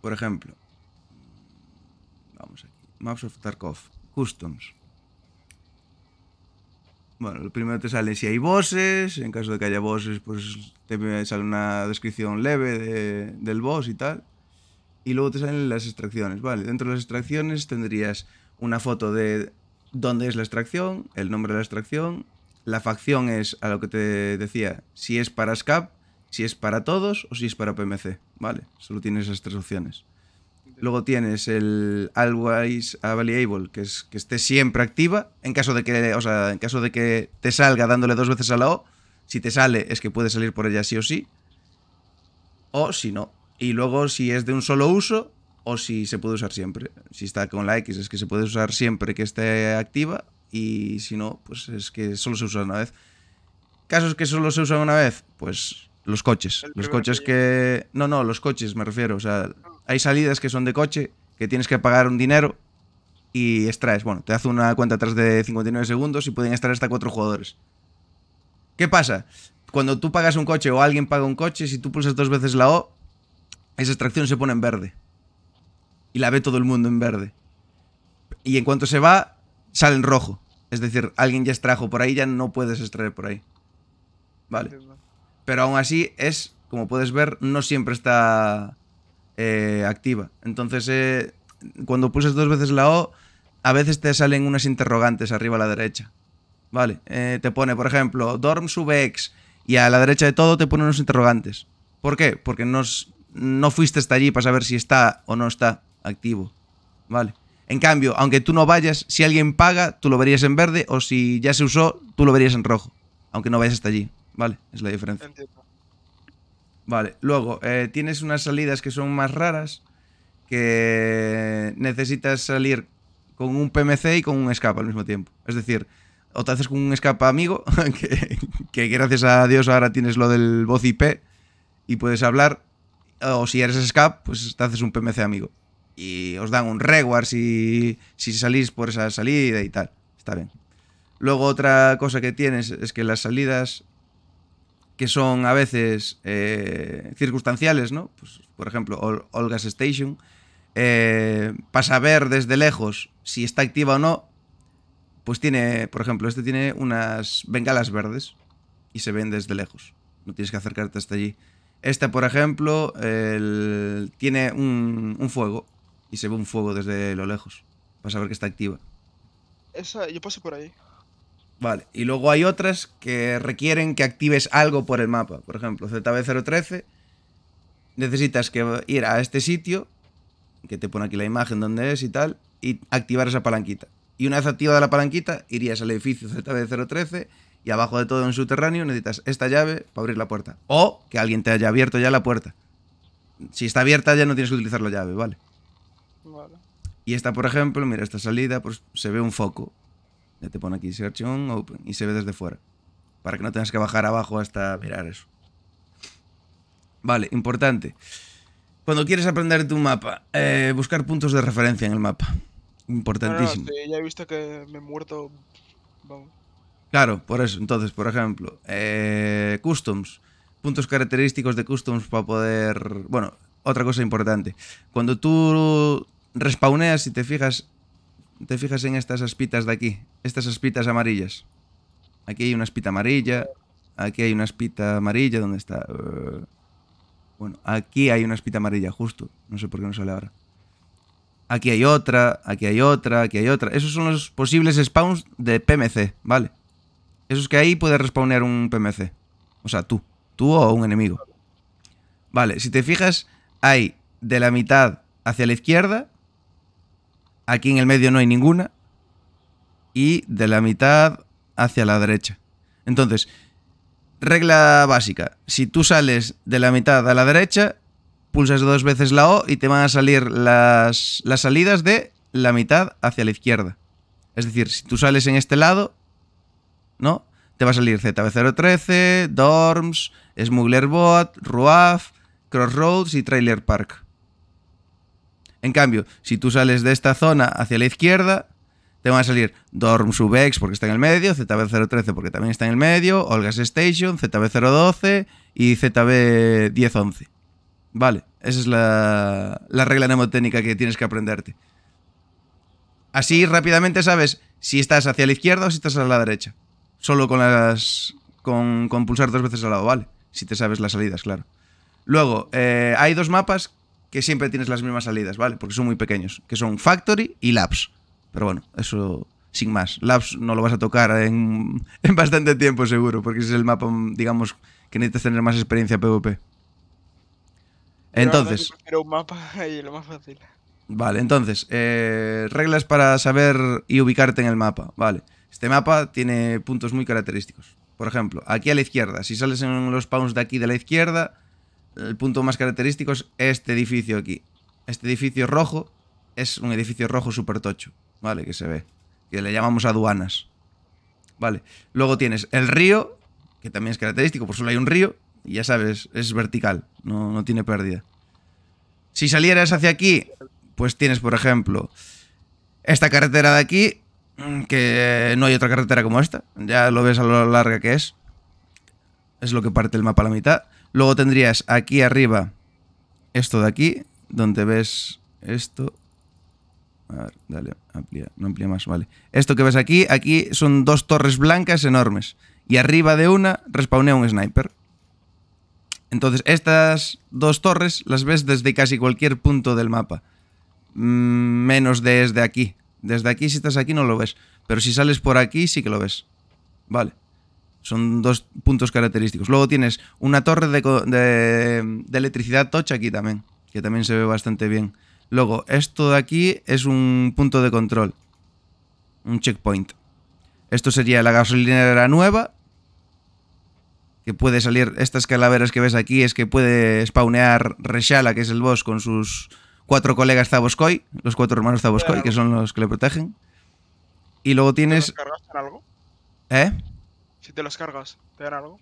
Por ejemplo, vamos aquí, Maps of Tarkov, Customs. Bueno, lo primero te sale si hay bosses, en caso de que haya bosses, pues te sale una descripción leve del boss y tal. Y luego te salen las extracciones, vale. Dentro de las extracciones tendrías una foto de dónde es la extracción, el nombre de la extracción, la facción es a lo que te decía, si es para SCAP, si es para todos o si es para PMC. Vale, solo tienes esas tres opciones. Luego tienes el Always Available, que es que esté siempre activa. En caso de que, o en caso de que te salga dándole dos veces a la O, si te sale es que puede salir por ella sí o sí. O si no. Y luego si es de un solo uso o si se puede usar siempre. Si está con la X es que se puede usar siempre que esté activa y si no, pues es que solo se usa una vez. Casos que solo se usan una vez, pues los coches. Los coches que... No, no, los coches me refiero. O sea, hay salidas que son de coche, que tienes que pagar un dinero y extraes. Bueno, te hace una cuenta atrás de 59 segundos y pueden extraer hasta cuatro jugadores. ¿Qué pasa? Cuando tú pagas un coche o alguien paga un coche, si tú pulsas dos veces la O, esa extracción se pone en verde. Y la ve todo el mundo en verde. Y en cuanto se va, sale en rojo. Es decir, alguien ya extrajo por ahí, ya no puedes extraer por ahí. Vale pero aún así es, como puedes ver, no siempre está eh, activa. Entonces, eh, cuando puses dos veces la O, a veces te salen unas interrogantes arriba a la derecha. Vale, eh, te pone, por ejemplo, dorm subex y a la derecha de todo te pone unos interrogantes. ¿Por qué? Porque no fuiste hasta allí para saber si está o no está activo. Vale. En cambio, aunque tú no vayas, si alguien paga, tú lo verías en verde o si ya se usó, tú lo verías en rojo, aunque no vayas hasta allí. ¿vale? Es la diferencia. Vale, luego eh, tienes unas salidas que son más raras, que necesitas salir con un PMC y con un escape al mismo tiempo. Es decir, o te haces con un escape amigo, que, que, gracias a Dios ahora tienes lo del voz IP y puedes hablar, o si eres escape, pues te haces un PMC amigo. Y os dan un reward si, si salís por esa salida y tal. Está bien. Luego otra cosa que tienes es que las salidas que son a veces eh, circunstanciales, ¿no? Pues, por ejemplo, All Gas Station, eh, para saber desde lejos si está activa o no, pues tiene, por ejemplo, este tiene unas bengalas verdes y se ven desde lejos. No tienes que acercarte hasta allí. Este, por ejemplo, tiene un, fuego y se ve un fuego desde lo lejos para saber que está activa. Esa, yo pasé por ahí. Vale, y luego hay otras que requieren que actives algo por el mapa. Por ejemplo, ZB013, necesitas que ir a este sitio, que te pone aquí la imagen donde es y tal, y activar esa palanquita. Y una vez activada la palanquita, irías al edificio ZB013 y abajo de todo en subterráneo necesitas esta llave para abrir la puerta. O que alguien te haya abierto ya la puerta. Si está abierta ya no tienes que utilizar la llave, ¿vale? Vale. Y esta, por ejemplo, mira, esta salida, pues se ve un foco. Ya te pone aquí Search on Open y se ve desde fuera. Para que no tengas que bajar abajo hasta mirar eso. Vale, importante. Cuando quieres aprender tu mapa, eh, buscar puntos de referencia en el mapa. Importantísimo. Ah, ya he visto que me he muerto. Claro, por eso. Entonces, por ejemplo, eh, customs. Puntos característicos de customs para poder... Bueno, otra cosa importante. Cuando tú respawneas, si te fijas, te fijas en estas aspitas de aquí, estas aspitas amarillas. Aquí hay una espita amarilla, aquí hay una espita amarilla, ¿dónde está? Eh, bueno, aquí hay una espita amarilla, justo. No sé por qué no sale ahora. Aquí hay otra, aquí hay otra, aquí hay otra. Esos son los posibles spawns de PMC, ¿vale? Esos que ahí puede respawnear un PMC. O sea, tú. Tú o un enemigo. Vale, si te fijas, hay de la mitad hacia la izquierda Aquí en el medio no hay ninguna. Y de la mitad hacia la derecha. Entonces, regla básica. Si tú sales de la mitad a la derecha, pulsas dos veces la O y te van a salir las, salidas de la mitad hacia la izquierda. Es decir, si tú sales en este lado, ¿no? Te va a salir ZB013, Dorms, Smuggler Bot, RUAF, Crossroads y Trailer Park. En cambio, si tú sales de esta zona hacia la izquierda, te van a salir Dorm porque está en el medio, ZB013 porque también está en el medio, Olgas Station, ZB012 y ZB1011. Vale, esa es la, regla mnemotécnica que tienes que aprenderte. Así rápidamente sabes si estás hacia la izquierda o si estás a la derecha. Solo con las. con, pulsar dos veces al lado, ¿vale? Si te sabes las salidas, claro. Luego, eh, hay dos mapas que siempre tienes las mismas salidas, ¿vale? Porque son muy pequeños, que son Factory y Labs. Pero bueno, eso sin más. Labs no lo vas a tocar en, bastante tiempo seguro, porque es el mapa, digamos, que necesitas tener más experiencia PvP. Entonces... un mapa lo más fácil. Vale, entonces, eh, reglas para saber y ubicarte en el mapa, ¿vale? Este mapa tiene puntos muy característicos. Por ejemplo, aquí a la izquierda, si sales en los spawns de aquí de la izquierda, el punto más característico es este edificio aquí. Este edificio rojo es un edificio rojo súper tocho, ¿vale? Que se ve. Que le llamamos aduanas. Vale. Luego tienes el río, que también es característico, por solo hay un río. Y ya sabes, es vertical, no, no tiene pérdida. Si salieras hacia aquí, pues tienes, por ejemplo, esta carretera de aquí, que no hay otra carretera como esta. Ya lo ves a lo larga que es. Es lo que parte el mapa a la mitad. Luego tendrías aquí arriba esto de aquí, donde ves esto. A ver, dale, no amplía más, vale. Esto que ves aquí, aquí son dos torres blancas enormes. Y arriba de una respawnea un sniper. Entonces, estas dos torres las ves desde casi cualquier punto del mapa. Mm, menos desde aquí. Desde aquí, si estás aquí, no lo ves. Pero si sales por aquí, sí que lo ves. Vale. Son dos puntos característicos. Luego tienes una torre de, electricidad tocha aquí también, que también se ve bastante bien. Luego, esto de aquí es un punto de control. Un checkpoint. Esto sería la gasolinera nueva. Que puede salir. Estas calaveras que ves aquí es que puede spawnear Reshala, que es el boss, con sus cuatro colegas Zaboskoi. Los cuatro hermanos Zaboskoi, que son los que le protegen. Y luego tienes. algo? ¿Eh? Si te los cargas, ¿te dan algo?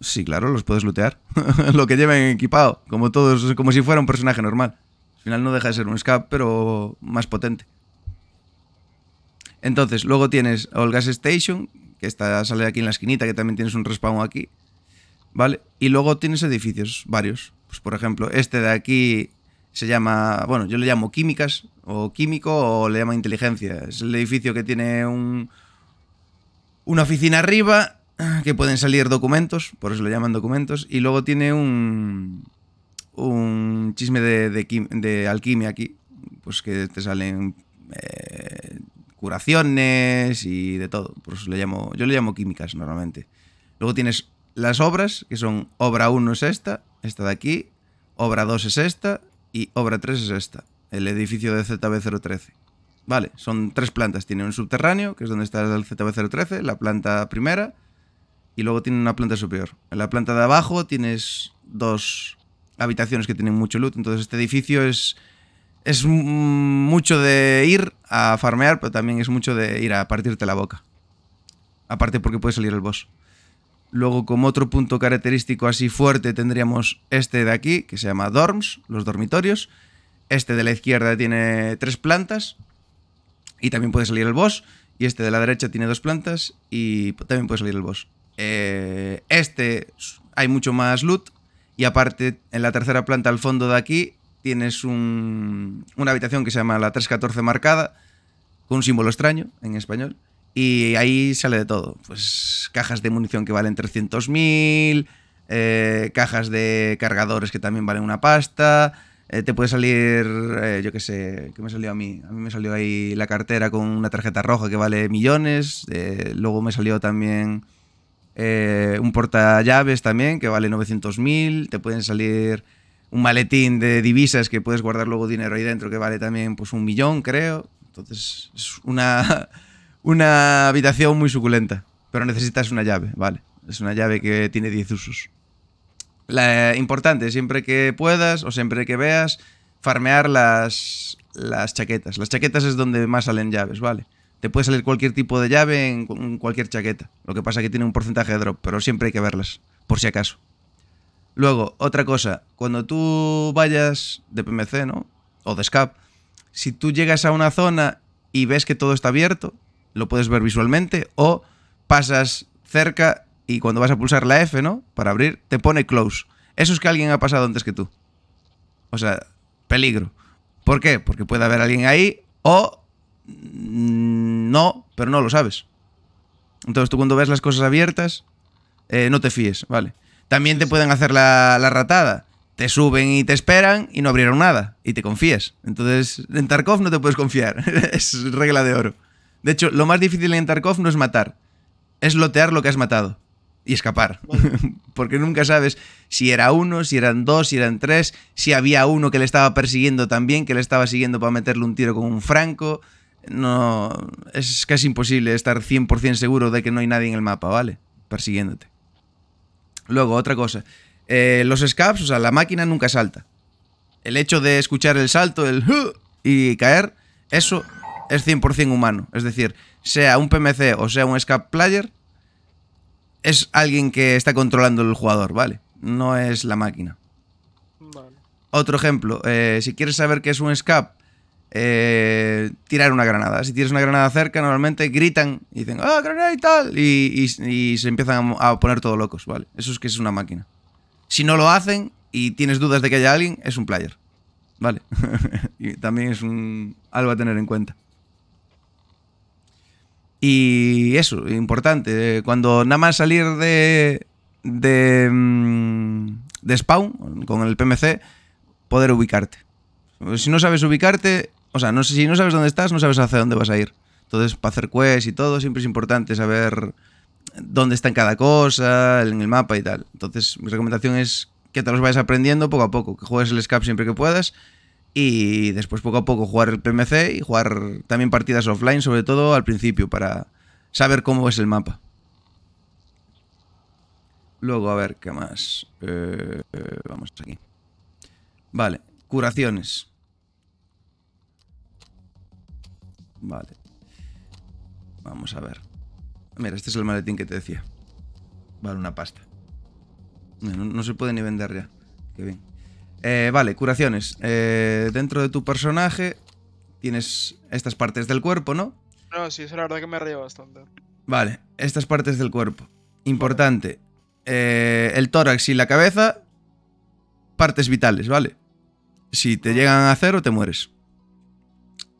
Sí, claro, los puedes lootear. Lo que lleven equipado, como todos, como si fuera un personaje normal. Al final no deja de ser un scap, pero más potente. Entonces, luego tienes el Gas Station, que está, sale aquí en la esquinita, que también tienes un respawn aquí. ¿Vale? Y luego tienes edificios, varios. Pues por ejemplo, este de aquí se llama, bueno, yo le llamo químicas, o químico, o le llamo inteligencia. Es el edificio que tiene un, una oficina arriba que pueden salir documentos, por eso lo llaman documentos, y luego tiene un, un chisme de, alquimia aquí, pues que te salen eh, curaciones y de todo, por eso llamo, yo le llamo químicas normalmente. Luego tienes las obras, que son obra 1 es esta, esta de aquí, obra 2 es esta y obra 3 es esta, el edificio de ZB013. Vale, son tres plantas, tiene un subterráneo, que es donde está el ZB013, la planta primera, y luego tiene una planta superior. En la planta de abajo tienes dos habitaciones que tienen mucho loot, entonces este edificio es es mucho de ir a farmear, pero también es mucho de ir a partirte la boca. Aparte porque puede salir el boss. Luego, como otro punto característico así fuerte, tendríamos este de aquí, que se llama dorms, los dormitorios. Este de la izquierda tiene tres plantas y también puede salir el boss. Y este de la derecha tiene dos plantas y también puede salir el boss. Eh, este hay mucho más loot. Y aparte, en la tercera planta, al fondo de aquí, tienes una habitación que se llama la 314 marcada, con un símbolo extraño en español. Y ahí sale de todo. Pues cajas de munición que valen 300.000, eh, cajas de cargadores que también valen una pasta. Eh, te puede salir, yo qué sé, ¿qué me salió a mí? A mí me salió ahí la cartera con una tarjeta roja que vale millones. luego me salió también un eh, un portallaves también que vale 900.000, te pueden salir un maletín de divisas que puedes guardar luego dinero ahí dentro que vale también pues un millón, creo. Entonces es una, una habitación muy suculenta, pero necesitas una llave, vale. Es una llave que tiene 10 usos. La, importante, siempre que puedas o siempre que veas, farmear las, las chaquetas. Las chaquetas es donde más salen llaves, ¿vale? te puede salir cualquier tipo de llave en cualquier chaqueta. Lo que pasa es que tiene un porcentaje de drop, pero siempre hay que verlas, por si acaso. Luego, otra cosa, cuando tú vayas de PMC, ¿no? O de SCAP, si tú llegas a una zona y ves que todo está abierto, lo puedes ver visualmente, o pasas cerca y cuando vas a pulsar la F, ¿no? Para abrir, te pone close. Eso es que alguien ha pasado antes que tú. O sea, peligro. ¿Por qué? Porque puede haber alguien ahí o Mm, no, pero no lo sabes. Entonces tú cuando ves las cosas abiertas, eh, no te fíes, ¿vale? También te pueden hacer la, la, ratada. Te suben y te esperan y no abrieron nada y te confías. Entonces en Tarkov no te puedes confiar, es regla de oro. De hecho, lo más difícil en Tarkov no es matar, es lotear lo que has matado y escapar. Porque nunca sabes si era uno, si eran dos, si eran tres, si había uno que le estaba persiguiendo también, que le estaba siguiendo para meterle un tiro con un franco no es casi imposible estar 100% seguro de que no hay nadie en el mapa, ¿vale? Persiguiéndote. Luego, otra cosa. Eh, los scabs, o sea, la máquina nunca salta. El hecho de escuchar el salto, el y caer, eso es 100% humano. Es decir, sea un PMC o sea un scap player, es alguien que está controlando el jugador, ¿vale? No es la máquina. Otro ejemplo, eh, si quieres saber qué es un scap, eh, tirar una granada. Si tienes una granada cerca, normalmente gritan y dicen, ¡ah, granada y tal! Y, se empiezan a, poner todo locos, ¿vale? Eso es que es una máquina. Si no lo hacen y tienes dudas de que haya alguien, es un player, ¿vale? y también es un, algo a tener en cuenta. Y eso, importante, cuando nada más salir de, de, mm, de spawn con el PMC, poder ubicarte. Si no sabes ubicarte, o sea, no sé, si no sabes dónde estás, no sabes hacia dónde vas a ir. Entonces, para hacer quests y todo, siempre es importante saber dónde está en cada cosa, en el mapa y tal. Entonces, mi recomendación es que te los vayas aprendiendo poco a poco, que juegues el escape siempre que puedas y después poco a poco jugar el PMC y jugar también partidas offline, sobre todo al principio, para saber cómo es el mapa. Luego, a ver, ¿qué más? Eh, eh, vamos aquí. Vale, curaciones. Vale. Vamos a ver. Mira, este es el maletín que te decía. Vale, una pasta. No, se puede ni vender ya. Qué bien. Eh, vale, curaciones. Eh, dentro de tu personaje tienes estas partes del cuerpo, ¿no? No, sí, es la verdad que me río bastante. Vale, estas partes del cuerpo. Importante. Eh, el tórax y la cabeza, partes vitales, ¿vale? Si te llegan a cero, te mueres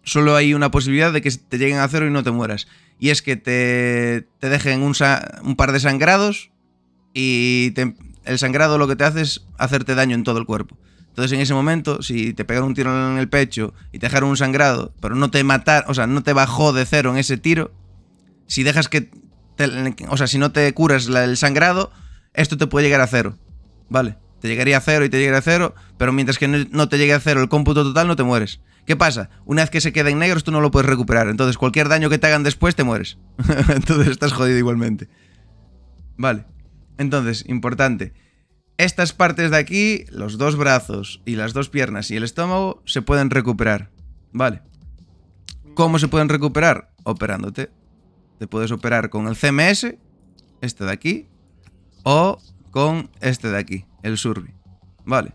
solo hay una posibilidad de que te lleguen a cero y no te mueras. Y es que te, te dejen un, par de sangrados y el sangrado lo que te hace es hacerte daño en todo el cuerpo. Entonces en ese momento, si te pegan un tiro en el pecho y te dejaron un sangrado, pero no te mata o sea, no te bajó de cero en ese tiro, si dejas que, o sea, si no te curas el sangrado, esto te puede llegar a cero, ¿vale? Te llegaría a cero y te llegaría a cero, pero mientras que no te llegue a cero el cómputo total no te mueres. ¿Qué pasa? Una vez que se queda en negros tú no lo puedes recuperar. Entonces cualquier daño que te hagan después te mueres. Entonces estás jodido igualmente. Vale. Entonces, importante. Estas partes de aquí, los dos brazos y las dos piernas y el estómago, se pueden recuperar. Vale. ¿Cómo se pueden recuperar? Operándote. Te puedes operar con el CMS, este de aquí, o con este de aquí, el Surbi. Vale.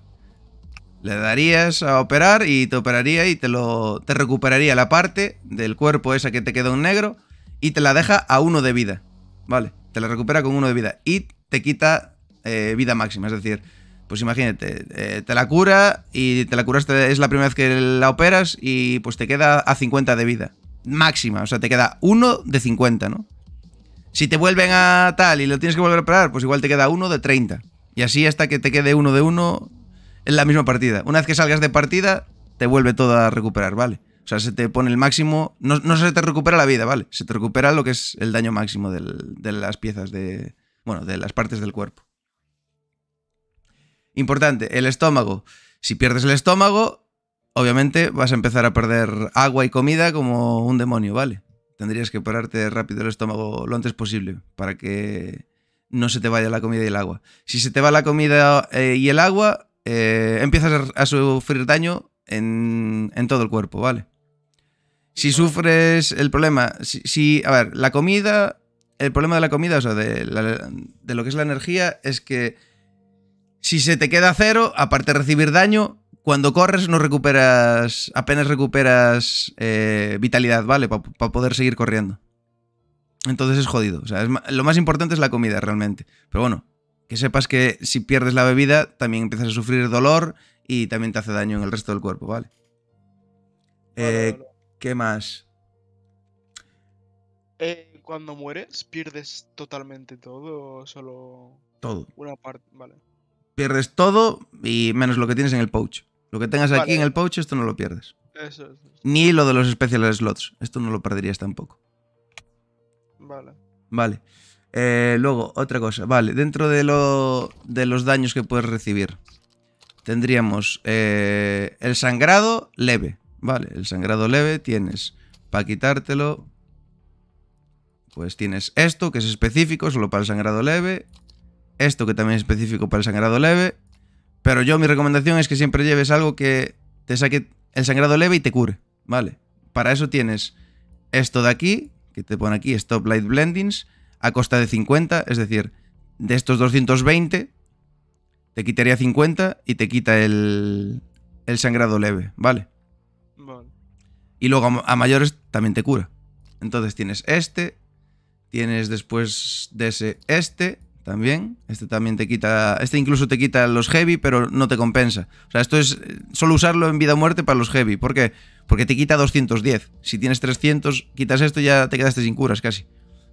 Le darías a operar y te operaría y te lo te recuperaría la parte del cuerpo esa que te quedó en negro y te la deja a uno de vida. Vale, te la recupera con uno de vida y te quita eh, vida máxima. Es decir, pues imagínate, eh, te la cura y te la curaste, es la primera vez que la operas y pues te queda a 50 de vida. Máxima, o sea, te queda uno de 50, ¿no? Si te vuelven a tal y lo tienes que volver a operar, pues igual te queda uno de 30. Y así hasta que te quede uno de uno en la misma partida. Una vez que salgas de partida, te vuelve todo a recuperar, ¿vale? O sea, se te pone el máximo. No, se te recupera la vida, ¿vale? Se te recupera lo que es el daño máximo de las piezas de. Bueno, de las partes del cuerpo. Importante, el estómago. Si pierdes el estómago, obviamente vas a empezar a perder agua y comida como un demonio, ¿vale? Tendrías que pararte rápido el estómago lo antes posible para que no se te vaya la comida y el agua. Si se te va la comida eh, y el agua, eh, empiezas a, sufrir daño en, todo el cuerpo, ¿vale? Si sufres el problema, si, a ver, la comida, el problema de la comida, o sea, de, lo que es la energía, es que si se te queda cero, aparte de recibir daño, cuando corres no recuperas, apenas recuperas eh, vitalidad, ¿vale? Para poder seguir corriendo. Entonces es jodido. O sea, lo más importante es la comida realmente. Pero bueno, que sepas que si pierdes la bebida también empiezas a sufrir dolor y también te hace daño en el resto del cuerpo, ¿vale? Eh, ¿Qué más? Eh, cuando mueres, ¿pierdes totalmente todo o solo todo? Una parte, vale. Pierdes todo y menos lo que tienes en el pouch. Lo que tengas aquí en el pouch, esto no lo pierdes. Eso, Ni lo de los especiales slots. Esto no lo perderías tampoco. Vale. Vale. Eh, luego, otra cosa. Vale, dentro de, los daños que puedes recibir, tendríamos eh, el sangrado leve. Vale, el sangrado leve tienes para quitártelo. Pues tienes esto, que es específico, solo para el sangrado leve. Esto, que también es específico para el sangrado leve. Pero yo mi recomendación es que siempre lleves algo que te saque el sangrado leve y te cure. Vale, para eso tienes esto de aquí, que te pone aquí Stop Light Blendings a costa de 50, es decir, de estos 220 te quitaría 50 y te quita el, el sangrado leve, ¿vale? Vale. Y luego a, mayores también te cura. Entonces tienes este, tienes después de ese este también, este también te quita, este incluso te quita los heavy, pero no te compensa. O sea, esto es eh, solo usarlo en vida o muerte para los heavy, ¿por qué? Porque te quita 210. Si tienes 300, quitas esto y ya te quedaste sin curas casi.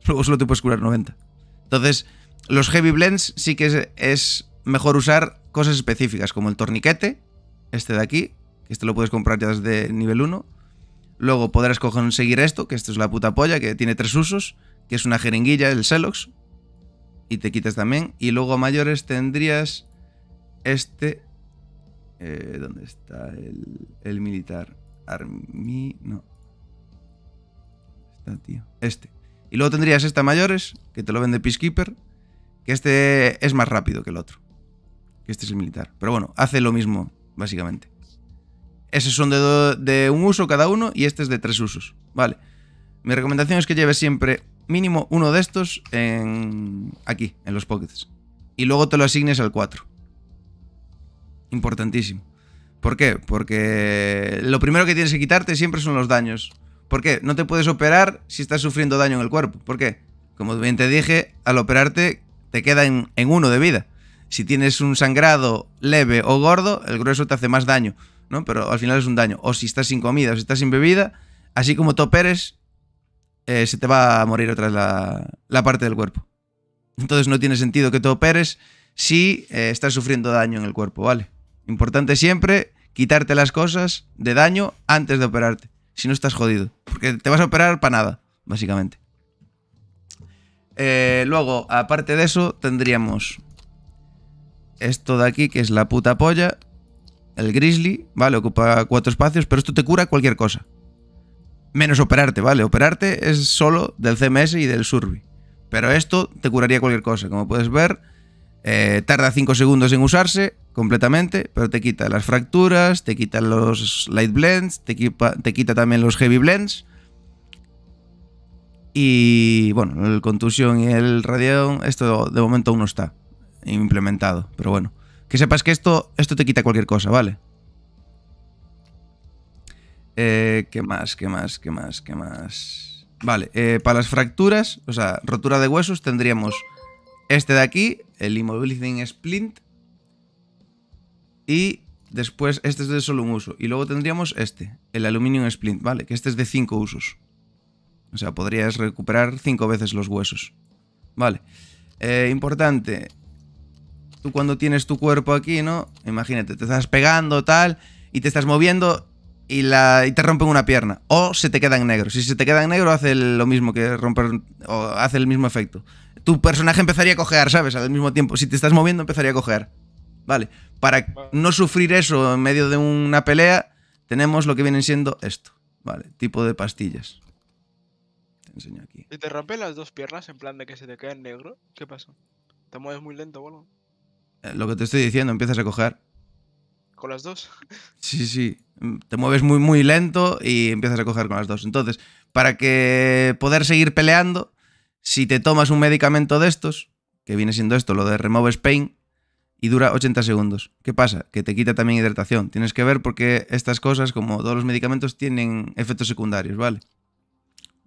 luego solo te puedes curar 90. Entonces, los heavy blends sí que es, mejor usar cosas específicas, como el torniquete, este de aquí, que este lo puedes comprar ya desde nivel 1. Luego podrás conseguir esto, que esto es la puta polla, que tiene tres usos, que es una jeringuilla, el Selox, y te quitas también. Y luego a mayores tendrías este... Eh, ¿Dónde está el, el militar? Armi... No. Está, tío. Este. Y luego tendrías esta mayores, que te lo vende Peacekeeper, que este es más rápido que el otro. Que este es el militar. Pero bueno, hace lo mismo, básicamente. Esos son de, de un uso cada uno y este es de tres usos. Vale. Mi recomendación es que lleves siempre mínimo uno de estos en, aquí, en los pockets. Y luego te lo asignes al 4. Importantísimo. ¿Por qué? Porque lo primero que tienes que quitarte siempre son los daños. ¿Por qué? No te puedes operar si estás sufriendo daño en el cuerpo. ¿Por qué? Como bien te dije, al operarte te queda en, uno de vida. Si tienes un sangrado leve o gordo, el grueso te hace más daño, ¿no? Pero al final es un daño. O si estás sin comida o si estás sin bebida, así como te operes, eh, se te va a morir otra la, parte del cuerpo. Entonces no tiene sentido que te operes si eh, estás sufriendo daño en el cuerpo, ¿vale? Importante siempre quitarte las cosas de daño antes de operarte si no estás jodido. Porque te vas a operar para nada, básicamente. Eh, luego, aparte de eso, tendríamos esto de aquí, que es la puta polla. El grizzly, ¿vale? Ocupa cuatro espacios, pero esto te cura cualquier cosa. Menos operarte, ¿vale? Operarte es solo del CMS y del Survi, Pero esto te curaría cualquier cosa. Como puedes ver, eh, tarda 5 segundos en usarse, completamente, pero te quita las fracturas, te quita los light blends, te, quita, también los heavy blends. Y bueno, el contusión y el radión, esto de momento aún no está implementado, pero bueno. Que sepas que esto, esto te quita cualquier cosa, ¿vale? Eh, ¿Qué más? ¿Qué más? ¿Qué más? ¿Qué más? Vale, eh, para las fracturas, o sea, rotura de huesos, tendríamos este de aquí, el Immobilizing Splint, y después este es de solo un uso. Y luego tendríamos este, el Aluminium Splint, ¿vale? Que este es de cinco usos. O sea, podrías recuperar cinco veces los huesos. Vale. Eh, importante. Tú cuando tienes tu cuerpo aquí, ¿no? Imagínate, te estás pegando, tal, y te estás moviendo y, la, te rompen una pierna. O se te quedan negros. Si se te quedan negro, hace lo mismo que romper. O hace el mismo efecto. Tu personaje empezaría a coger ¿sabes? Al mismo tiempo. Si te estás moviendo, empezaría a cojear. Vale, para no sufrir eso en medio de una pelea, tenemos lo que vienen siendo esto. Vale, tipo de pastillas. Te enseño aquí. Si te rompen las dos piernas en plan de que se te quede negro, ¿qué pasa? ¿Te mueves muy lento o eh, lo que te estoy diciendo, empiezas a coger. ¿Con las dos? Sí, sí. Te mueves muy, muy lento y empiezas a coger con las dos. Entonces, para que poder seguir peleando, si te tomas un medicamento de estos, que viene siendo esto, lo de Remove Pain, y dura 80 segundos. ¿Qué pasa? Que te quita también hidratación. Tienes que ver porque estas cosas, como todos los medicamentos, tienen efectos secundarios, ¿vale?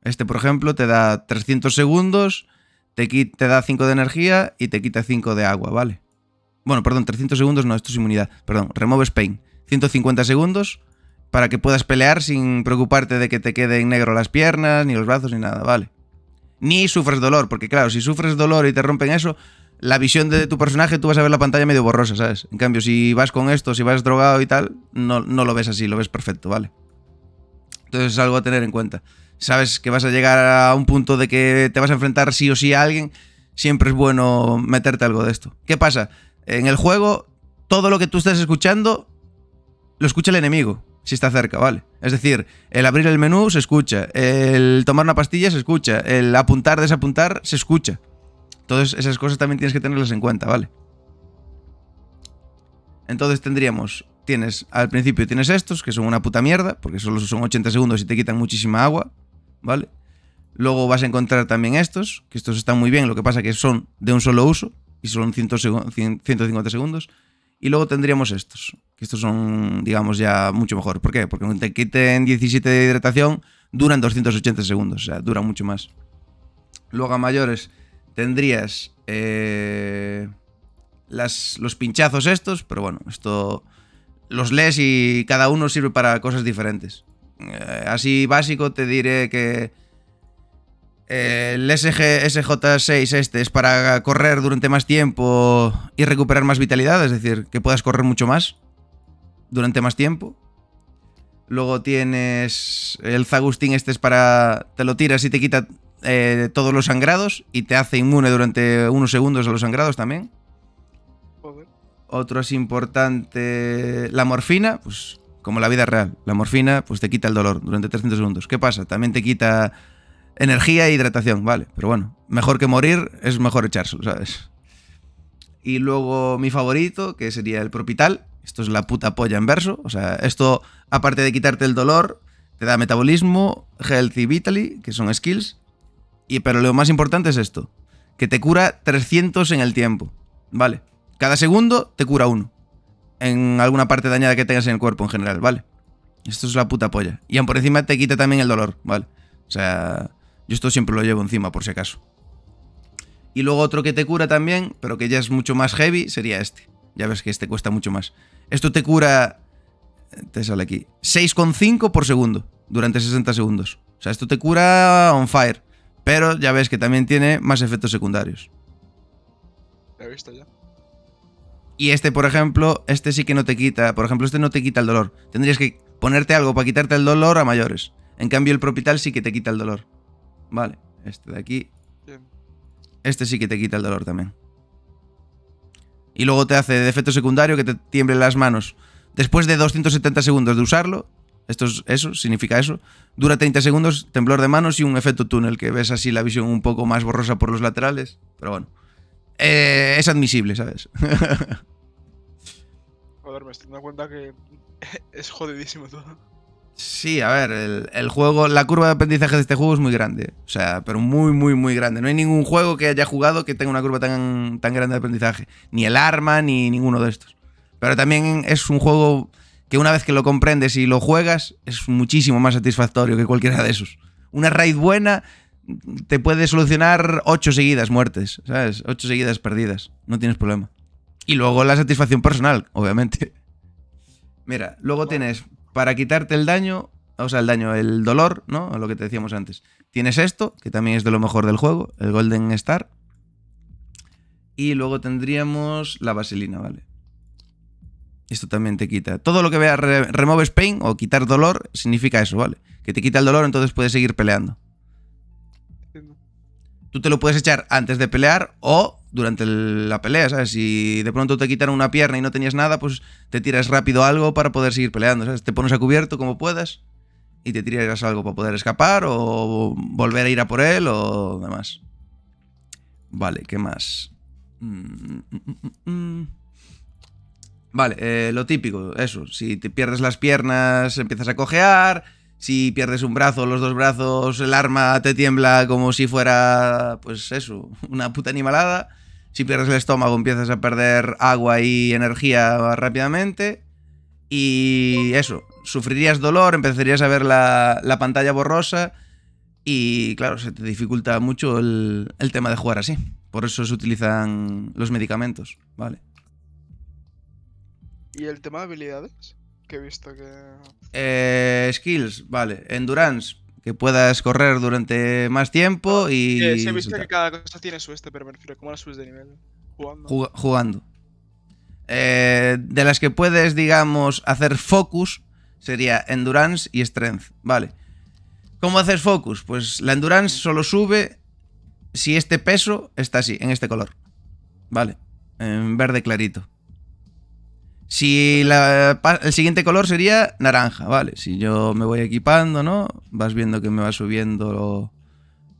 Este, por ejemplo, te da 300 segundos, te, te da 5 de energía y te quita 5 de agua, ¿vale? Bueno, perdón, 300 segundos no, esto es inmunidad. Perdón, removes pain. 150 segundos para que puedas pelear sin preocuparte de que te queden negro las piernas, ni los brazos, ni nada, ¿vale? Ni sufres dolor, porque claro, si sufres dolor y te rompen eso, la visión de tu personaje, tú vas a ver la pantalla medio borrosa, ¿sabes? En cambio, si vas con esto, si vas drogado y tal, no, lo ves así, lo ves perfecto, ¿vale? Entonces es algo a tener en cuenta. Sabes que vas a llegar a un punto de que te vas a enfrentar sí o sí a alguien, siempre es bueno meterte algo de esto. ¿Qué pasa? En el juego, todo lo que tú estás escuchando, lo escucha el enemigo, si está cerca, ¿vale? Es decir, el abrir el menú se escucha, el tomar una pastilla se escucha, el apuntar, desapuntar se escucha entonces esas cosas también tienes que tenerlas en cuenta, ¿vale? Entonces tendríamos, tienes, al principio tienes estos, que son una puta mierda, porque solo son 80 segundos y te quitan muchísima agua, ¿vale? Luego vas a encontrar también estos, que estos están muy bien, lo que pasa que son de un solo uso y son 150 segundos. Y luego tendríamos estos, que estos son, digamos, ya mucho mejor. ¿Por qué? Porque cuando te quiten 17 de hidratación, duran 280 segundos, o sea, duran mucho más. Luego a mayores tendrías eh, los pinchazos estos, pero bueno, esto los lees y cada uno sirve para cosas diferentes. Eh, así básico te diré que eh, el SG, SJ6 este es para correr durante más tiempo y recuperar más vitalidad, es decir, que puedas correr mucho más durante más tiempo. Luego tienes el Zagustín, este es para... te lo tiras y te quita eh, todos los sangrados y te hace inmune durante unos segundos a los sangrados también. Otro es importante, la morfina, pues como la vida real. La morfina pues te quita el dolor durante 300 segundos. ¿Qué pasa? También te quita energía e hidratación, vale. Pero bueno, mejor que morir es mejor echarse ¿sabes? Y luego mi favorito, que sería el propital. Esto es la puta polla en verso. O sea, esto, aparte de quitarte el dolor, te da metabolismo, healthy y vitally, que son skills. Y, pero lo más importante es esto, que te cura 300 en el tiempo, ¿vale? Cada segundo te cura uno, en alguna parte dañada que tengas en el cuerpo en general, ¿vale? Esto es la puta polla. Y por encima te quita también el dolor, ¿vale? O sea, yo esto siempre lo llevo encima por si acaso. Y luego otro que te cura también, pero que ya es mucho más heavy, sería este. Ya ves que este cuesta mucho más. Esto te cura... Te sale aquí. 6,5 por segundo, durante 60 segundos. O sea, esto te cura on fire. Pero ya ves que también tiene más efectos secundarios. He visto ya. Y este, por ejemplo, este sí que no te quita. Por ejemplo, este no te quita el dolor. Tendrías que ponerte algo para quitarte el dolor a mayores. En cambio, el propital sí que te quita el dolor. Vale, este de aquí. Este sí que te quita el dolor también. Y luego te hace de efecto secundario que te tiemblen las manos. Después de 270 segundos de usarlo, esto es eso, significa eso. Dura 30 segundos, temblor de manos y un efecto túnel, que ves así la visión un poco más borrosa por los laterales. Pero bueno, eh, es admisible, ¿sabes? Joder, me estoy dando cuenta que es jodidísimo todo. Sí, a ver, el, el, juego, la curva de aprendizaje de este juego es muy grande. O sea, pero muy, muy, muy grande. No hay ningún juego que haya jugado que tenga una curva tan, tan grande de aprendizaje. Ni el arma, ni ninguno de estos. Pero también es un juego una vez que lo comprendes y lo juegas, es muchísimo más satisfactorio que cualquiera de esos. Una raid buena te puede solucionar ocho seguidas muertes, ¿sabes? Ocho seguidas perdidas, no tienes problema. Y luego la satisfacción personal, obviamente. Mira, luego tienes, para quitarte el daño, o sea, el daño, el dolor, ¿no? Lo que te decíamos antes. Tienes esto, que también es de lo mejor del juego, el Golden Star. Y luego tendríamos la vaselina, ¿vale? esto también te quita. Todo lo que vea removes pain o quitar dolor significa eso, ¿vale? Que te quita el dolor, entonces puedes seguir peleando. Tú te lo puedes echar antes de pelear o durante la pelea, ¿sabes? Si de pronto te quitaron una pierna y no tenías nada, pues te tiras rápido algo para poder seguir peleando, ¿sabes? Te pones a cubierto como puedas y te tiras algo para poder escapar o volver a ir a por él o demás. Vale, ¿qué más? Mm, mm, mm, Vale, eh, lo típico, eso. Si te pierdes las piernas, empiezas a cojear. Si pierdes un brazo, los dos brazos, el arma te tiembla como si fuera, pues eso, una puta animalada. Si pierdes el estómago, empiezas a perder agua y energía rápidamente. Y eso, sufrirías dolor, empezarías a ver la, la pantalla borrosa. Y claro, se te dificulta mucho el, el tema de jugar así. Por eso se utilizan los medicamentos, ¿vale? ¿Y el tema de habilidades? Que he visto que... Eh, skills, vale. Endurance, que puedas correr durante más tiempo ah, y... Eh, sí, se he visto que cada cosa tiene su este, pero me refiero cómo la subes de nivel. Jugando. jugando. Eh, de las que puedes, digamos, hacer focus, sería endurance y strength, vale. ¿Cómo haces focus? Pues la endurance solo sube si este peso está así, en este color. Vale, en verde clarito. Si el siguiente color sería naranja, ¿vale? Si yo me voy equipando, ¿no? Vas viendo que me va subiendo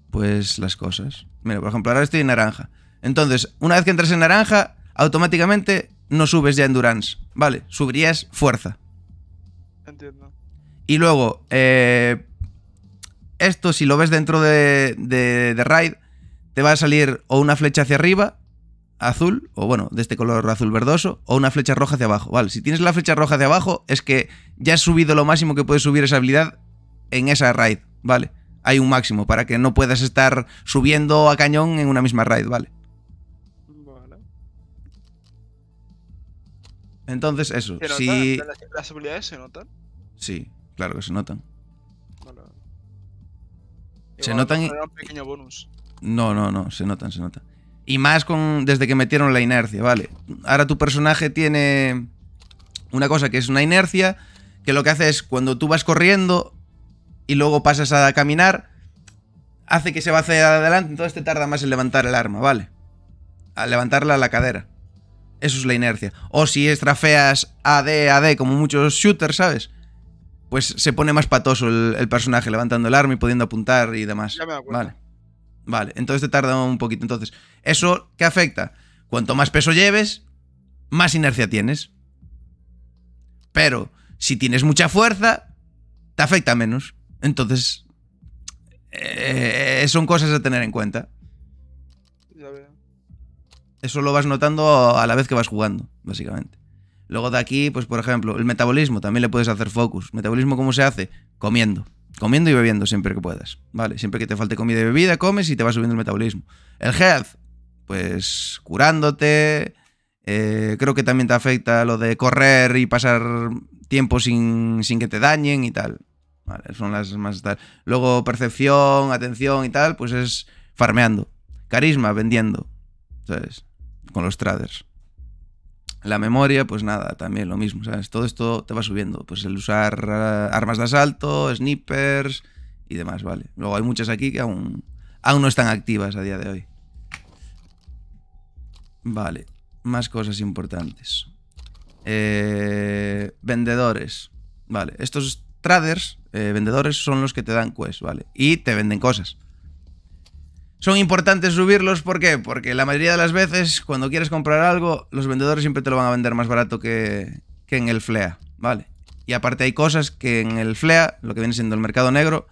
pues las cosas. Mira, por ejemplo, ahora estoy en naranja. Entonces, una vez que entras en naranja, automáticamente no subes ya endurance, ¿vale? Subirías fuerza. Entiendo. Y luego, eh, esto si lo ves dentro de, de, de raid, te va a salir o una flecha hacia arriba azul, o bueno, de este color azul verdoso, o una flecha roja hacia abajo. Vale, si tienes la flecha roja hacia abajo, es que ya has subido lo máximo que puedes subir esa habilidad en esa raid, ¿vale? Hay un máximo para que no puedas estar subiendo a cañón en una misma raid, ¿vale? Entonces, eso. si... ¿Las, habilidades se notan? Sí, claro que se notan. Se notan. Un No, no, no, se notan, se notan. Y más con desde que metieron la inercia, ¿vale? Ahora tu personaje tiene una cosa que es una inercia, que lo que hace es cuando tú vas corriendo y luego pasas a caminar, hace que se va hacia adelante, entonces te tarda más en levantar el arma, ¿vale? A levantarla a la cadera. Eso es la inercia. O si estrafeas AD, AD, como muchos shooters, ¿sabes? Pues se pone más patoso el, personaje levantando el arma y pudiendo apuntar y demás. Ya me Vale. Vale, entonces te tarda un poquito. Entonces, ¿eso qué afecta? Cuanto más peso lleves, más inercia tienes. Pero si tienes mucha fuerza, te afecta menos. Entonces, eh, eh, son cosas a tener en cuenta. Eso lo vas notando a la vez que vas jugando, básicamente. Luego de aquí, pues por ejemplo, el metabolismo, también le puedes hacer focus. ¿Metabolismo cómo se hace? Comiendo. Comiendo y bebiendo siempre que puedas, ¿vale? Siempre que te falte comida y bebida, comes y te va subiendo el metabolismo. El health, pues curándote. Eh, creo que también te afecta lo de correr y pasar tiempo sin, sin que te dañen y tal. son las más tal. Luego percepción, atención y tal, pues es farmeando. Carisma, vendiendo. ¿Sabes? Con los traders. La memoria, pues nada, también lo mismo, ¿sabes? Todo esto te va subiendo. Pues el usar eh, armas de asalto, snipers y demás, ¿vale? Luego hay muchas aquí que aún, aún no están activas a día de hoy. Vale, más cosas importantes. Eh, vendedores. Vale, estos traders, eh, vendedores, son los que te dan quests, ¿vale? Y te venden cosas. Son importantes subirlos, ¿por qué? Porque la mayoría de las veces, cuando quieres comprar algo, los vendedores siempre te lo van a vender más barato que, en el FLEA, ¿vale? Y aparte hay cosas que en el FLEA, lo que viene siendo el mercado negro,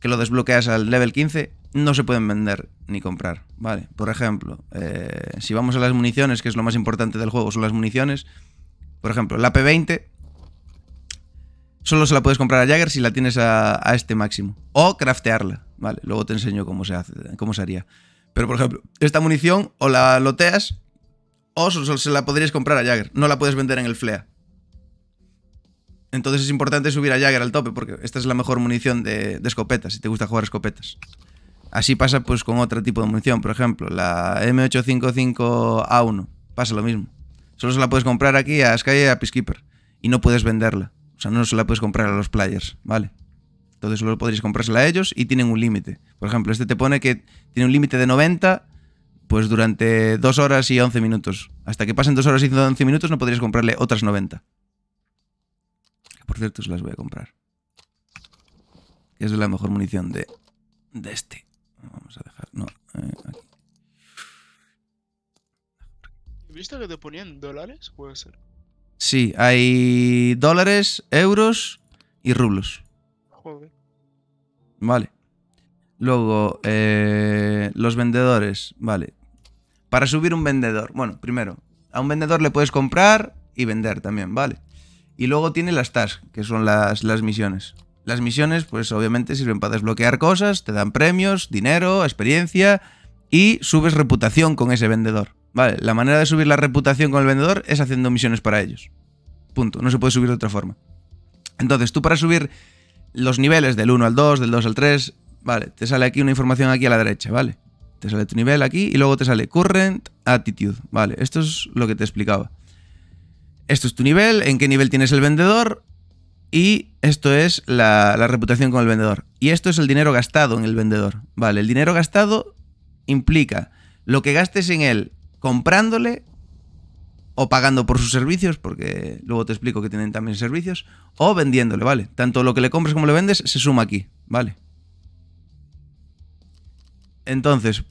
que lo desbloqueas al level 15, no se pueden vender ni comprar, ¿vale? Por ejemplo, eh, si vamos a las municiones, que es lo más importante del juego, son las municiones. Por ejemplo, la P20 solo se la puedes comprar a Jagger si la tienes a, a este máximo. O craftearla. Vale, luego te enseño cómo se hace, cómo haría. Pero, por ejemplo, esta munición o la loteas o se la podrías comprar a Jagger. No la puedes vender en el Flea. Entonces es importante subir a Jagger al tope porque esta es la mejor munición de, escopetas, si te gusta jugar escopetas. Así pasa pues con otro tipo de munición, por ejemplo, la M855A1. Pasa lo mismo. Solo se la puedes comprar aquí a Sky y a Peacekeeper. Y no puedes venderla. O sea, no se la puedes comprar a los players, ¿vale? Entonces solo podrías comprársela a ellos y tienen un límite. Por ejemplo, este te pone que tiene un límite de 90, pues durante 2 horas y 11 minutos. Hasta que pasen 2 horas y 11 minutos no podrías comprarle otras 90. Por cierto, se las voy a comprar. Es la mejor munición de, este. Vamos a dejar... No, eh, ¿Viste que te ponían dólares? Puede ser. Sí, hay dólares, euros y rublos. Eh. Vale. Luego, eh, los vendedores. Vale. Para subir un vendedor. Bueno, primero, a un vendedor le puedes comprar y vender también, ¿vale? Y luego tiene las tasks, que son las, las misiones. Las misiones, pues obviamente sirven para desbloquear cosas, te dan premios, dinero, experiencia y subes reputación con ese vendedor. Vale, la manera de subir la reputación con el vendedor es haciendo misiones para ellos. Punto, no se puede subir de otra forma. Entonces, tú para subir los niveles del 1 al 2, del 2 al 3, vale, te sale aquí una información aquí a la derecha, vale. Te sale tu nivel aquí y luego te sale current attitude, vale, esto es lo que te explicaba. Esto es tu nivel, en qué nivel tienes el vendedor y esto es la, reputación con el vendedor. Y esto es el dinero gastado en el vendedor, vale, el dinero gastado implica lo que gastes en él comprándole o pagando por sus servicios, porque luego te explico que tienen también servicios, o vendiéndole, ¿vale? Tanto lo que le compres como le vendes se suma aquí, ¿vale? Entonces,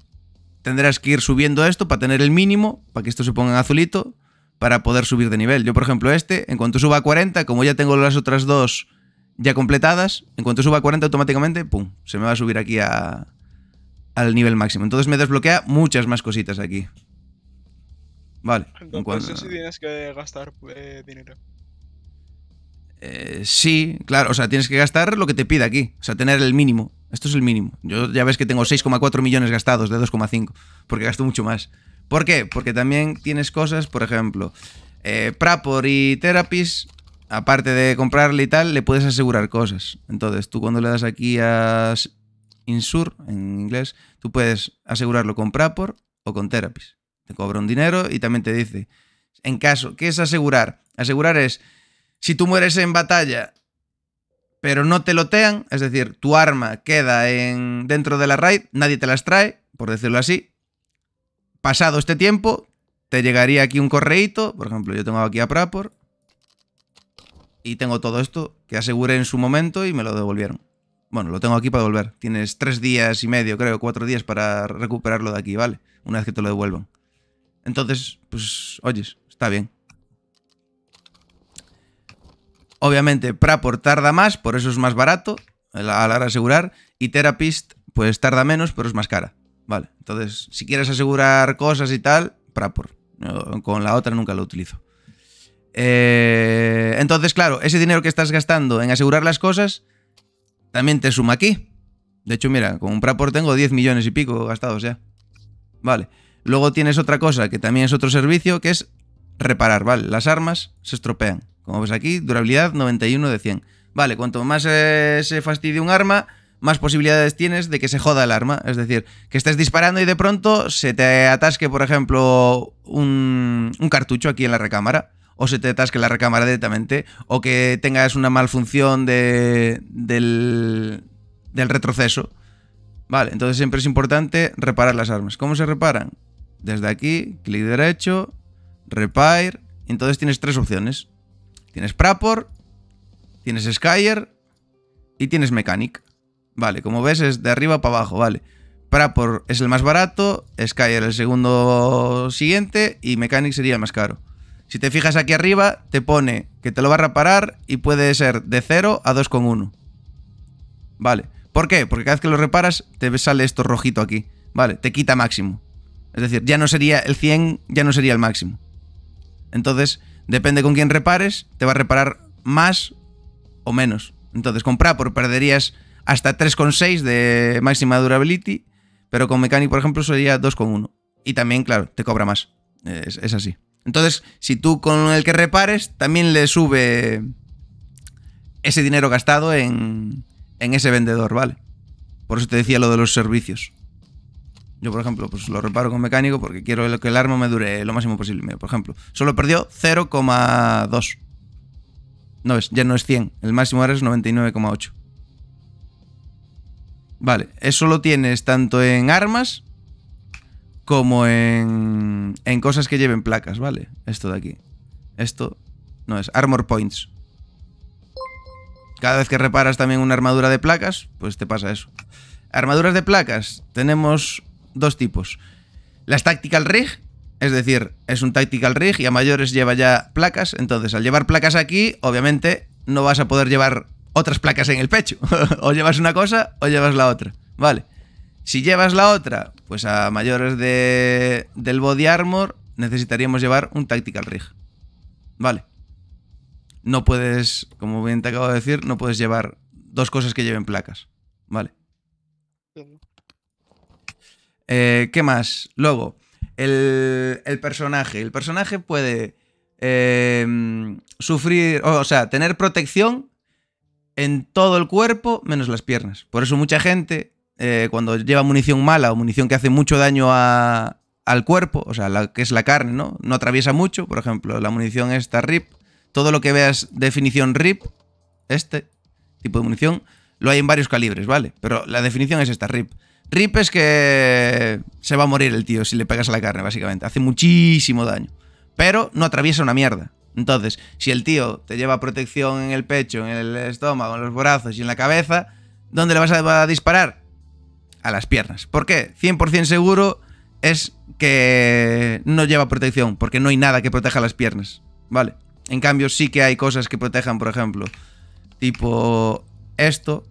tendrás que ir subiendo esto para tener el mínimo, para que esto se ponga en azulito, para poder subir de nivel. Yo, por ejemplo, este, en cuanto suba a 40, como ya tengo las otras dos ya completadas, en cuanto suba a 40 automáticamente, ¡pum!, se me va a subir aquí al nivel máximo. Entonces me desbloquea muchas más cositas aquí. Vale. Entonces si tienes que gastar eh, dinero. Eh, sí, claro, o sea, tienes que gastar lo que te pida aquí, o sea, tener el mínimo. Esto es el mínimo. Yo ya ves que tengo 6,4 millones gastados de 2,5, porque gasto mucho más. ¿Por qué? Porque también tienes cosas, por ejemplo, eh, Prapor y Therapies, aparte de comprarle y tal, le puedes asegurar cosas. Entonces, tú cuando le das aquí a Insur, en inglés, tú puedes asegurarlo con Prapor o con Therapies. Te cobra un dinero y también te dice, en caso, ¿qué es asegurar? Asegurar es, si tú mueres en batalla, pero no te lotean, es decir, tu arma queda en, dentro de la raid, nadie te las trae, por decirlo así, pasado este tiempo, te llegaría aquí un correíto, por ejemplo, yo tengo aquí a Prapor, y tengo todo esto que aseguré en su momento y me lo devolvieron. Bueno, lo tengo aquí para devolver. Tienes tres días y medio, creo, cuatro días para recuperarlo de aquí, ¿vale? Una vez que te lo devuelvan. Entonces, pues, oyes, está bien. Obviamente, Prapor tarda más, por eso es más barato a asegurar. Y Therapist, pues tarda menos, pero es más cara. Vale, entonces, si quieres asegurar cosas y tal, Prapor. con la otra nunca lo utilizo. Eh, entonces, claro, ese dinero que estás gastando en asegurar las cosas, también te suma aquí. De hecho, mira, con un Prapor tengo 10 millones y pico gastados ya. Vale. Luego tienes otra cosa que también es otro servicio, que es reparar, ¿vale? Las armas se estropean. Como ves aquí, durabilidad 91 de 100. Vale, cuanto más eh, se fastidie un arma, más posibilidades tienes de que se joda el arma. Es decir, que estés disparando y de pronto se te atasque, por ejemplo, un, cartucho aquí en la recámara. O se te atasque la recámara directamente. O que tengas una malfunción del retroceso. Vale, entonces siempre es importante reparar las armas. ¿Cómo se reparan? desde aquí, clic derecho, Repair. Entonces tienes tres opciones. Tienes Prapor, tienes Skyer y tienes Mechanic. Vale, como ves es de arriba para abajo, vale. Prapor es el más barato, Skyer el segundo siguiente y Mechanic sería el más caro. Si te fijas aquí arriba, te pone que te lo va a reparar y puede ser de 0 a 2,1. Vale. ¿Por qué? Porque cada vez que lo reparas te sale esto rojito aquí. Vale, te quita máximo. Es decir, ya no sería el 100, ya no sería el máximo. Entonces, depende con quién repares, te va a reparar más o menos. Entonces, comprar por perderías hasta 3,6 de máxima durability, pero con mecánico, por ejemplo, sería 2,1. Y también, claro, te cobra más. Es, así. Entonces, si tú con el que repares, también le sube ese dinero gastado en, en ese vendedor, ¿vale? Por eso te decía lo de los servicios. Yo, por ejemplo, pues lo reparo con mecánico porque quiero que el arma me dure lo máximo posible. por ejemplo, solo perdió 0,2. No es, ya no es 100. El máximo ahora es 99,8. Vale, eso lo tienes tanto en armas como en, en cosas que lleven placas, ¿vale? Esto de aquí. Esto no es armor points. Cada vez que reparas también una armadura de placas, pues te pasa eso. Armaduras de placas. Tenemos dos tipos. Las Tactical Rig, es decir, es un Tactical Rig y a mayores lleva ya placas, entonces al llevar placas aquí, obviamente no vas a poder llevar otras placas en el pecho. o llevas una cosa o llevas la otra, ¿vale? Si llevas la otra, pues a mayores de, del Body Armor necesitaríamos llevar un Tactical Rig, ¿vale? No puedes, como bien te acabo de decir, no puedes llevar dos cosas que lleven placas, ¿vale? Eh, ¿Qué más? Luego, el, personaje. El personaje puede eh, sufrir, o sea, tener protección en todo el cuerpo menos las piernas. Por eso mucha gente, eh, cuando lleva munición mala o munición que hace mucho daño al cuerpo, o sea, la, que es la carne, ¿no? No atraviesa mucho, por ejemplo, la munición esta RIP, todo lo que veas definición RIP, este tipo de munición, lo hay en varios calibres, ¿vale? Pero la definición es esta RIP. Rip es que se va a morir el tío si le pegas a la carne, básicamente. Hace muchísimo daño. Pero no atraviesa una mierda. Entonces, si el tío te lleva protección en el pecho, en el estómago, en los brazos y en la cabeza, ¿dónde le vas a disparar? A las piernas. ¿Por qué? 100% seguro es que no lleva protección, porque no hay nada que proteja las piernas. ¿Vale? En cambio, sí que hay cosas que protejan, por ejemplo, tipo esto,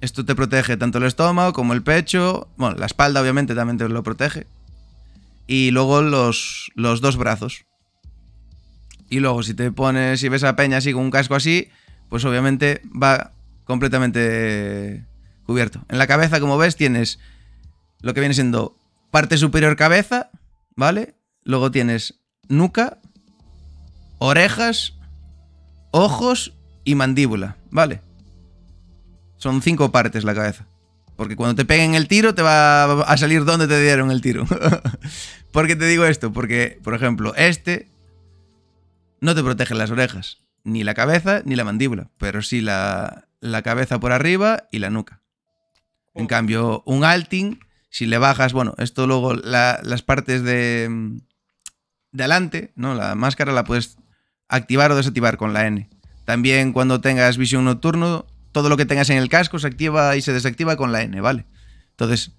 esto te protege tanto el estómago como el pecho. Bueno, la espalda obviamente también te lo protege. Y luego los, los dos brazos. Y luego si te pones, si ves a Peña así con un casco así, pues obviamente va completamente cubierto. En la cabeza, como ves, tienes lo que viene siendo parte superior cabeza, ¿vale? Luego tienes nuca, orejas, ojos y mandíbula, ¿vale? Son cinco partes la cabeza. Porque cuando te peguen el tiro te va a salir donde te dieron el tiro. ¿Por qué te digo esto? Porque, por ejemplo, este no te protege las orejas. Ni la cabeza ni la mandíbula. Pero sí la, la cabeza por arriba y la nuca. En oh. cambio, un alting, si le bajas, bueno, esto luego las partes de, de adelante, ¿no? La máscara la puedes activar o desactivar con la N. También cuando tengas visión nocturno, todo lo que tengas en el casco se activa y se desactiva con la N, ¿vale? Entonces,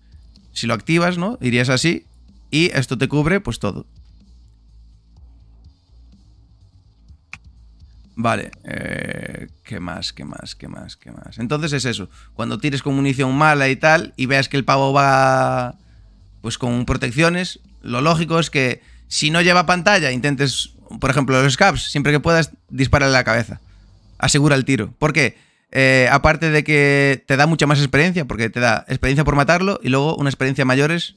si lo activas, ¿no? Irías así y esto te cubre pues todo. Vale, eh, ¿qué más, qué más, qué más, qué más? Entonces es eso, cuando tires con munición mala y tal y veas que el pavo va pues con protecciones, lo lógico es que si no lleva pantalla, intentes, por ejemplo, los caps, siempre que puedas, dispara en la cabeza. Asegura el tiro. ¿Por qué? Eh, aparte de que te da mucha más experiencia, porque te da experiencia por matarlo y luego una experiencia mayores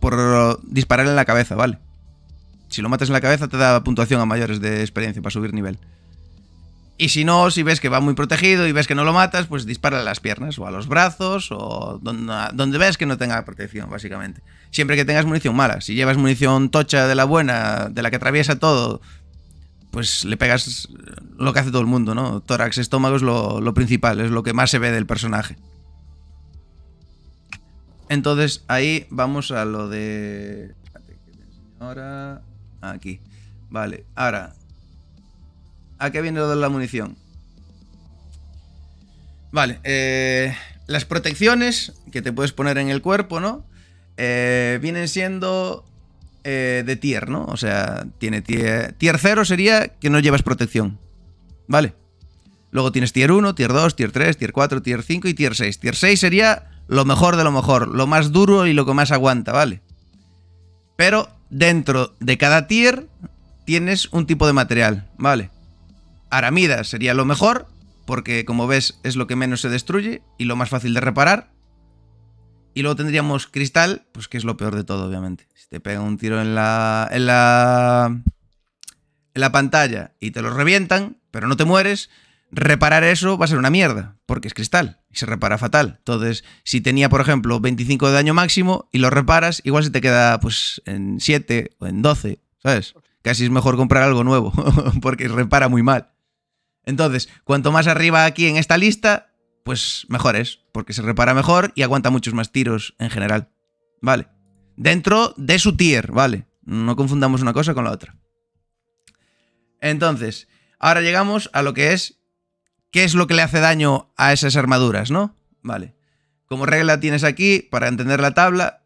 por dispararle en la cabeza, ¿vale? Si lo matas en la cabeza te da puntuación a mayores de experiencia para subir nivel. Y si no, si ves que va muy protegido y ves que no lo matas, pues dispara a las piernas o a los brazos o donde, donde ves que no tenga protección, básicamente. Siempre que tengas munición mala. Si llevas munición tocha de la buena, de la que atraviesa todo, pues le pegas lo que hace todo el mundo, ¿no? Tórax, estómago es lo, principal, es lo que más se ve del personaje. Entonces ahí vamos a lo de... Ahora... Aquí. Vale, ahora. ¿A qué viene lo de la munición? Vale, eh, las protecciones que te puedes poner en el cuerpo, ¿no? Eh, vienen siendo eh, de tier, ¿no? O sea, tiene tier... Tier 0 sería que no llevas protección. ¿Vale? Luego tienes tier 1, tier 2, tier 3, tier 4, tier 5 y tier 6. Tier 6 sería lo mejor de lo mejor, lo más duro y lo que más aguanta, ¿vale? Pero dentro de cada tier tienes un tipo de material, ¿vale? Aramida sería lo mejor, porque como ves es lo que menos se destruye y lo más fácil de reparar. Y luego tendríamos cristal, pues que es lo peor de todo, obviamente. Si te pega un tiro en la, en la, en la pantalla y te lo revientan, pero no te mueres, reparar eso va a ser una mierda, porque es cristal y se repara fatal. Entonces, si tenía, por ejemplo, 25 de daño máximo y lo reparas, igual se te queda pues en 7 o en 12, ¿sabes? Casi es mejor comprar algo nuevo, porque repara muy mal. Entonces, cuanto más arriba aquí en esta lista, pues mejores, porque se repara mejor y aguanta muchos más tiros en general. Vale. Dentro de su tier, vale. No confundamos una cosa con la otra. Entonces, ahora llegamos a lo que es... ¿Qué es lo que le hace daño a esas armaduras, no? Vale. Como regla tienes aquí, para entender la tabla,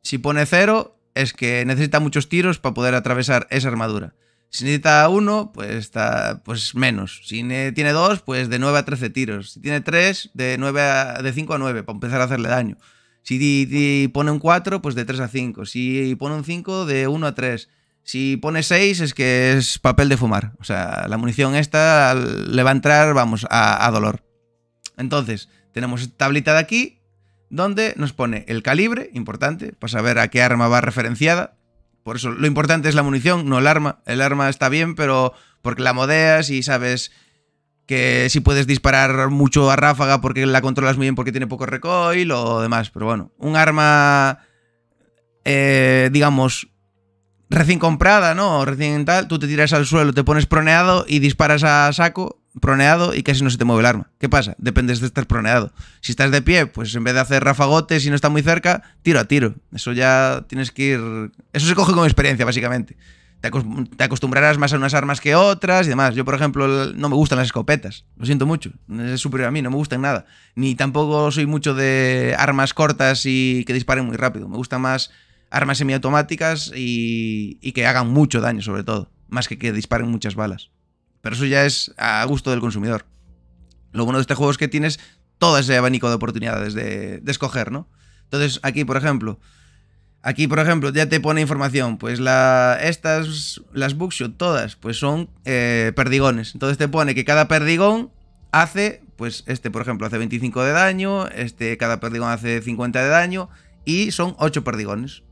si pone cero, es que necesita muchos tiros para poder atravesar esa armadura. Si necesita uno, pues está pues menos. Si tiene dos, pues de 9 a 13 tiros. Si tiene tres, de 9 de 5 a 9 para empezar a hacerle daño. Si pone un 4, pues de 3 a 5. Si pone un 5, de 1 a 3. Si pone 6, es que es papel de fumar. O sea, la munición esta le va a entrar, vamos, a, a dolor. Entonces, tenemos esta tablita de aquí, donde nos pone el calibre, importante, para saber a qué arma va referenciada por eso lo importante es la munición, no el arma. El arma está bien, pero porque la modeas y sabes que si puedes disparar mucho a ráfaga porque la controlas muy bien porque tiene poco recoil o demás. Pero bueno, un arma, eh, digamos, recién comprada, ¿no? recién tal, tú te tiras al suelo, te pones proneado y disparas a saco proneado y casi no se te mueve el arma. ¿Qué pasa? Dependes de estar proneado. Si estás de pie, pues en vez de hacer rafagotes y no está muy cerca, tiro a tiro. Eso ya tienes que ir... Eso se coge con experiencia, básicamente. Te, acostumbrarás más a unas armas que otras y demás. Yo, por ejemplo, no me gustan las escopetas. Lo siento mucho. Es superior a mí, no me gustan nada. Ni tampoco soy mucho de armas cortas y que disparen muy rápido. Me gustan más armas semiautomáticas y que hagan mucho daño, sobre todo. Más que que disparen muchas balas. Pero eso ya es a gusto del consumidor. Lo bueno de este juego es que tienes todo ese abanico de oportunidades de, escoger, ¿no? Entonces, aquí, por ejemplo, Aquí, por ejemplo, ya te pone información. Pues la, estas, las Bookshot, todas, pues son eh, perdigones. Entonces te pone que cada perdigón hace, pues este, por ejemplo, hace 25 de daño. Este, cada perdigón hace 50 de daño. Y son 8 perdigones.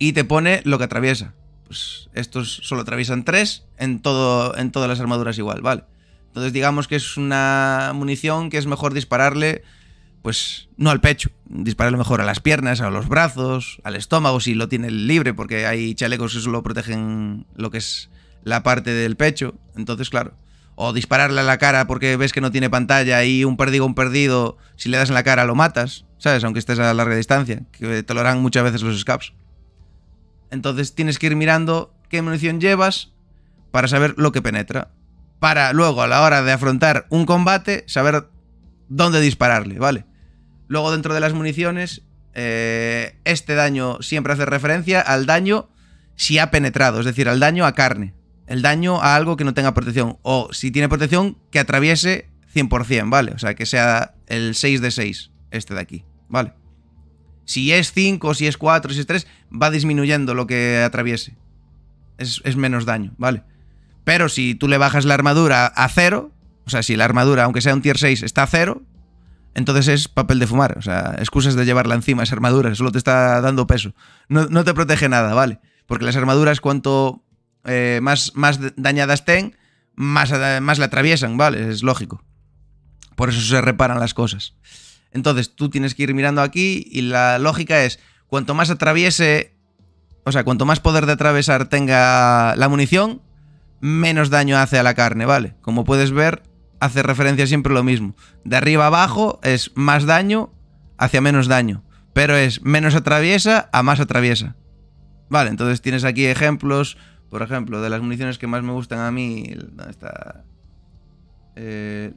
Y te pone lo que atraviesa pues estos solo atraviesan tres en, todo, en todas las armaduras igual, ¿vale? Entonces digamos que es una munición que es mejor dispararle, pues no al pecho, dispararle mejor a las piernas, a los brazos, al estómago si lo tiene libre, porque hay chalecos que solo protegen lo que es la parte del pecho, entonces claro. O dispararle a la cara porque ves que no tiene pantalla y un perdido, un perdido, si le das en la cara lo matas, ¿sabes? Aunque estés a larga distancia, que te muchas veces los scaps. Entonces tienes que ir mirando qué munición llevas para saber lo que penetra. Para luego, a la hora de afrontar un combate, saber dónde dispararle, ¿vale? Luego dentro de las municiones, eh, este daño siempre hace referencia al daño si ha penetrado, es decir, al daño a carne. El daño a algo que no tenga protección. O si tiene protección, que atraviese 100%, ¿vale? O sea, que sea el 6 de 6, este de aquí, ¿vale? Si es 5, si es 4, si es 3, va disminuyendo lo que atraviese. Es, menos daño, ¿vale? Pero si tú le bajas la armadura a 0, o sea, si la armadura, aunque sea un tier 6, está a 0, entonces es papel de fumar. O sea, excusas de llevarla encima, esa armadura, solo te está dando peso. No, te protege nada, ¿vale? Porque las armaduras, cuanto eh, más, más dañadas estén, más, más la atraviesan, ¿vale? Es lógico. Por eso se reparan las cosas. Entonces tú tienes que ir mirando aquí y la lógica es, cuanto más atraviese, o sea, cuanto más poder de atravesar tenga la munición, menos daño hace a la carne, ¿vale? Como puedes ver, hace referencia siempre lo mismo. De arriba abajo es más daño hacia menos daño, pero es menos atraviesa a más atraviesa. Vale, entonces tienes aquí ejemplos, por ejemplo, de las municiones que más me gustan a mí. ¿Dónde está? Eh,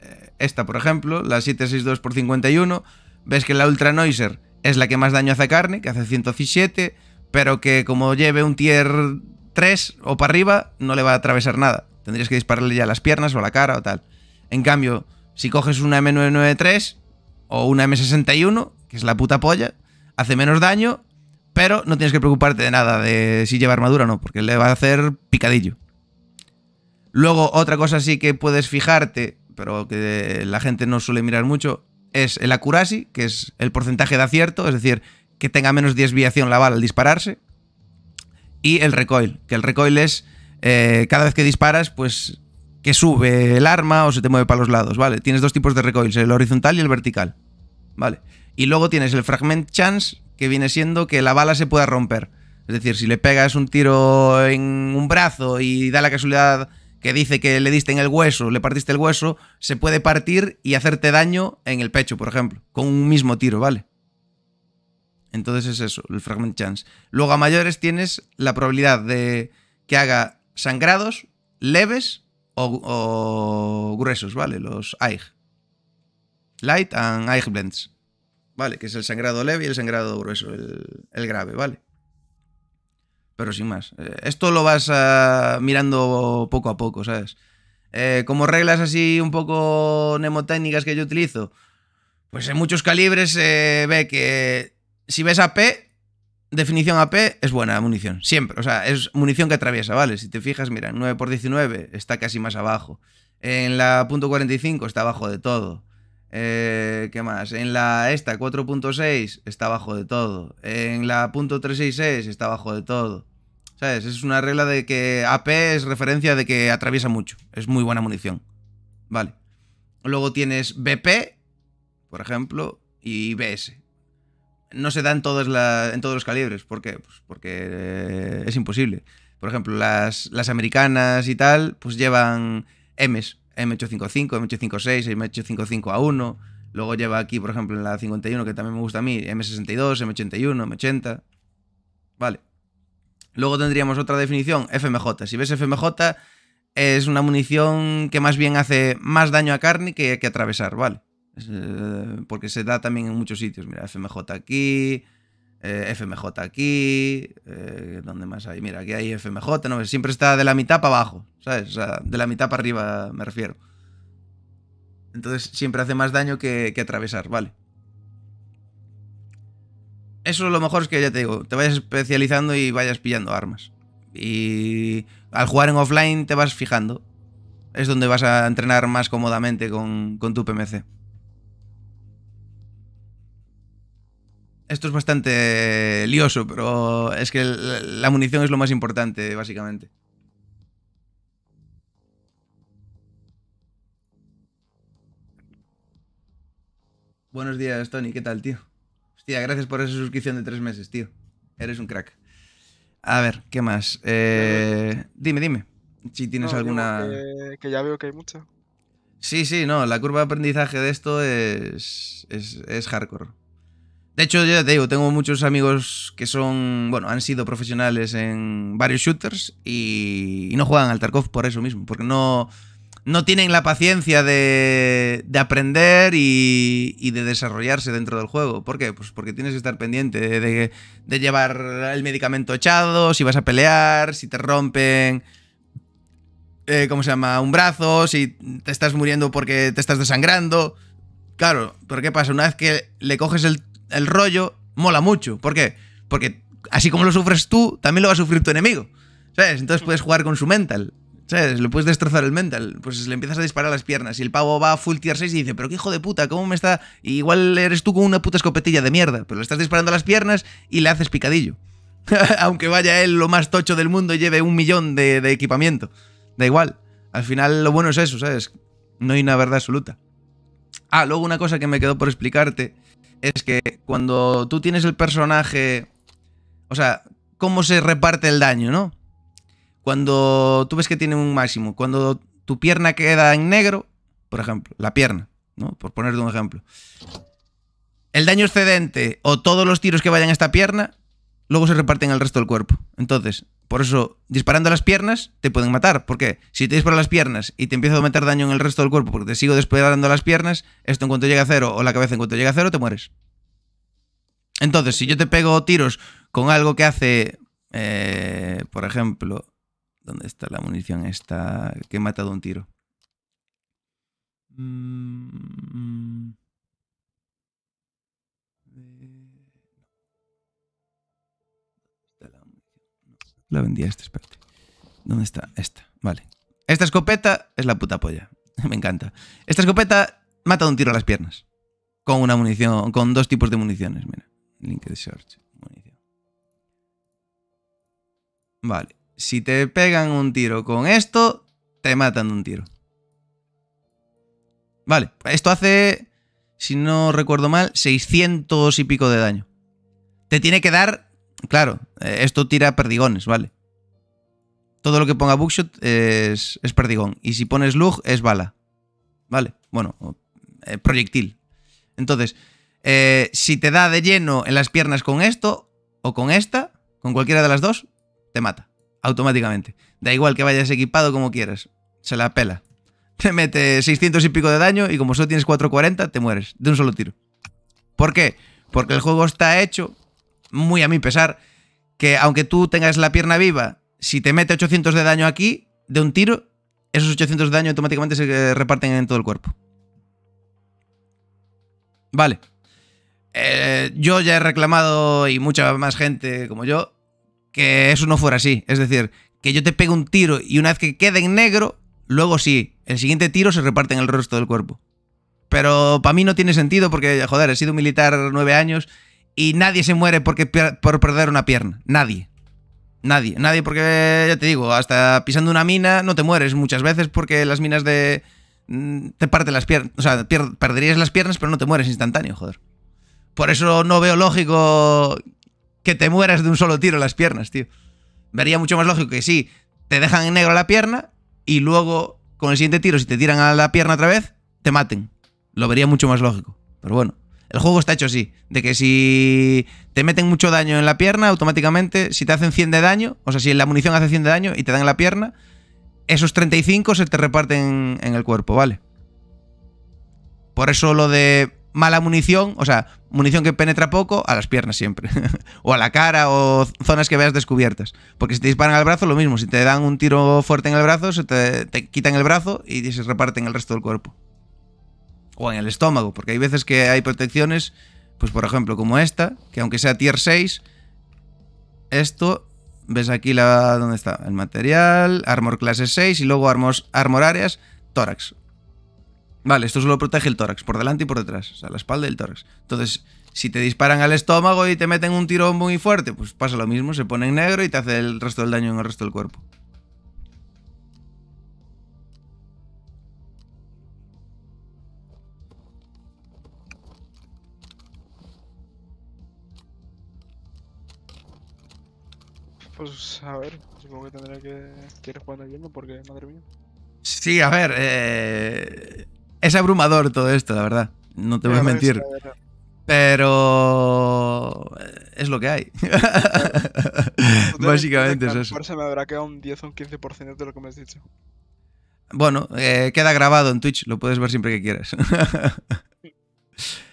eh, esta, por ejemplo, la 762 por 51, ves que la Ultra Noiser es la que más daño hace carne, que hace 117, pero que como lleve un tier 3 o para arriba, no le va a atravesar nada. Tendrías que dispararle ya las piernas o a la cara o tal. En cambio, si coges una M993 o una M61, que es la puta polla, hace menos daño, pero no tienes que preocuparte de nada de si lleva armadura o no, porque le va a hacer picadillo. Luego, otra cosa sí que puedes fijarte pero que la gente no suele mirar mucho, es el accuracy, que es el porcentaje de acierto, es decir, que tenga menos desviación la bala al dispararse, y el recoil, que el recoil es eh, cada vez que disparas, pues que sube el arma o se te mueve para los lados, ¿vale? Tienes dos tipos de recoils, el horizontal y el vertical, ¿vale? Y luego tienes el fragment chance, que viene siendo que la bala se pueda romper. Es decir, si le pegas un tiro en un brazo y da la casualidad que dice que le diste en el hueso, le partiste el hueso, se puede partir y hacerte daño en el pecho, por ejemplo, con un mismo tiro, ¿vale? Entonces es eso, el fragment chance. Luego a mayores tienes la probabilidad de que haga sangrados leves o, gruesos, ¿vale? Los AIG. Light and AIG blends. ¿Vale? Que es el sangrado leve y el sangrado grueso, el grave, ¿vale? Pero sin más. Eh, esto lo vas eh, mirando poco a poco, ¿sabes? Eh, como reglas así un poco mnemotécnicas que yo utilizo, pues en muchos calibres se ve que si ves AP, definición AP es buena munición, siempre. O sea, es munición que atraviesa, ¿vale? Si te fijas, mira, 9x19 está casi más abajo. En la .45 está abajo de todo. ¿Qué más? En la esta 4.6 está abajo de todo. En la .366 está abajo de todo. ¿Sabes? Es una regla de que AP es referencia de que atraviesa mucho. Es muy buena munición. Vale. Luego tienes BP, por ejemplo, y BS. No se da en, todas en todos los calibres. ¿Por qué? Pues porque eh, es imposible. Por ejemplo, las, las americanas y tal, pues llevan Ms. M855, M856, M855A1. Luego lleva aquí, por ejemplo, en la 51, que también me gusta a mí, M62, M81, M80. Vale. Luego tendríamos otra definición, FMJ. Si ves FMJ, es una munición que más bien hace más daño a carne que, que atravesar, ¿vale? Eh, porque se da también en muchos sitios. Mira, FMJ aquí, eh, FMJ aquí, eh, ¿dónde más hay? Mira, aquí hay FMJ, ¿no? Siempre está de la mitad para abajo, ¿sabes? O sea, de la mitad para arriba me refiero. Entonces siempre hace más daño que atravesar, ¿vale? Eso lo mejor es que ya te digo, te vayas especializando y vayas pillando armas. Y al jugar en offline te vas fijando. Es donde vas a entrenar más cómodamente con, con tu PMC. Esto es bastante lioso, pero es que la munición es lo más importante, básicamente. Buenos días, Tony. ¿Qué tal, tío? gracias por esa suscripción de tres meses, tío. Eres un crack. A ver, ¿qué más? Eh, dime, dime. Si tienes alguna. Que, ya veo que hay mucha. Sí, sí, no. La curva de aprendizaje de esto es, es, es hardcore. De hecho, yo te digo, tengo muchos amigos que son, bueno, han sido profesionales en varios shooters y, no juegan al Tarkov por eso mismo, porque no, no tienen la paciencia de, aprender y, de desarrollarse dentro del juego. ¿Por qué? Pues porque tienes que estar pendiente de, llevar el medicamento echado, si vas a pelear, si te rompen, eh, ¿cómo se llama?, un brazo, si te estás muriendo porque te estás desangrando. Claro, pero ¿qué pasa? Una vez que le coges el, el rollo, mola mucho. ¿Por qué? Porque así como lo sufres tú, también lo va a sufrir tu enemigo. ¿Sabes? Entonces puedes jugar con su mental. ¿Sabes? Le puedes destrozar el mental. Pues le empiezas a disparar las piernas. Y el pavo va a full tier 6 y dice, pero qué hijo de puta, ¿cómo me está...? igual eres tú con una puta escopetilla de mierda. Pero le estás disparando a las piernas y le haces picadillo. Aunque vaya él lo más tocho del mundo y lleve un millón de, de equipamiento. Da igual. Al final lo bueno es eso, ¿sabes? No hay una verdad absoluta. Ah, luego una cosa que me quedó por explicarte es que cuando tú tienes el personaje... O sea, cómo se reparte el daño, ¿no? Cuando tú ves que tiene un máximo, cuando tu pierna queda en negro, por ejemplo, la pierna, ¿no? Por ponerte un ejemplo. El daño excedente o todos los tiros que vayan a esta pierna, luego se reparten al resto del cuerpo. Entonces, por eso, disparando las piernas, te pueden matar. Porque si te disparo las piernas y te empiezo a meter daño en el resto del cuerpo porque te sigo disparando a las piernas, esto en cuanto llega a cero o la cabeza en cuanto llega a cero, te mueres. Entonces, si yo te pego tiros con algo que hace, eh, por ejemplo, ¿Dónde está la munición esta? Que he matado un tiro. Mm, mm, eh, la vendía esta, espérate. ¿Dónde está? Esta, vale. Esta escopeta es la puta polla. Me encanta. Esta escopeta mata de un tiro a las piernas. Con una munición, con dos tipos de municiones, mira. Link de search, Vale si te pegan un tiro con esto, te matan de un tiro. Vale, esto hace, si no recuerdo mal, 600 y pico de daño. Te tiene que dar, claro, eh, esto tira perdigones, ¿vale? Todo lo que ponga Bookshot es, perdigón. Y si pones Lug es bala. ¿Vale? Bueno, eh, proyectil. Entonces, eh, si te da de lleno en las piernas con esto o con esta, con cualquiera de las dos, te mata automáticamente. Da igual que vayas equipado como quieras, se la pela. Te mete 600 y pico de daño y como solo tienes 440 te mueres de un solo tiro. ¿Por qué? Porque el juego está hecho, muy a mi pesar, que aunque tú tengas la pierna viva, si te mete 800 de daño aquí, de un tiro, esos 800 de daño automáticamente se eh, reparten en todo el cuerpo. Vale. Eh, yo ya he reclamado, y mucha más gente como yo, que eso no fuera así. Es decir, que yo te pegue un tiro y una vez que quede en negro, luego sí, el siguiente tiro se reparte en el resto del cuerpo. Pero para mí no tiene sentido porque, joder, he sido militar nueve años y nadie se muere porque por perder una pierna. Nadie. Nadie. Nadie porque, ya te digo, hasta pisando una mina no te mueres muchas veces porque las minas de... Mm, te parten las piernas, o sea, perderías las piernas pero no te mueres instantáneo, joder. Por eso no veo lógico que te mueras de un solo tiro en las piernas, tío. Vería mucho más lógico que si te dejan en negro la pierna y luego con el siguiente tiro, si te tiran a la pierna otra vez, te maten. Lo vería mucho más lógico. Pero bueno, el juego está hecho así, de que si te meten mucho daño en la pierna, automáticamente, si te hacen 100 de daño, o sea, si la munición hace 100 de daño y te dan en la pierna, esos 35 se te reparten en el cuerpo, ¿vale? Por eso lo de mala munición, o sea, munición que penetra poco, a las piernas siempre. o a la cara o zonas que veas descubiertas. Porque si te disparan al brazo, lo mismo. Si te dan un tiro fuerte en el brazo, se te, quitan el brazo y se reparten el resto del cuerpo. O en el estómago, porque hay veces que hay protecciones, pues por ejemplo, como esta, que aunque sea tier 6, esto, ves aquí la, dónde está, el material, armor clase 6 y luego armor áreas, tórax. Vale, esto solo protege el tórax, por delante y por detrás, o sea, la espalda y el tórax. Entonces, si te disparan al estómago y te meten un tiro muy fuerte, pues pasa lo mismo, se pone en negro y te hace el resto del daño en el resto del cuerpo. Pues a ver, supongo que tendré que, ir jugando yendo porque, madre mía. Sí, a ver, eh es abrumador todo esto, la verdad. No te voy a mentir. Pero eh, es lo que hay. Pues Básicamente es eso. me habrá quedado un 10 o un 15% de lo que me has dicho. Bueno, eh, queda grabado en Twitch, lo puedes ver siempre que quieras.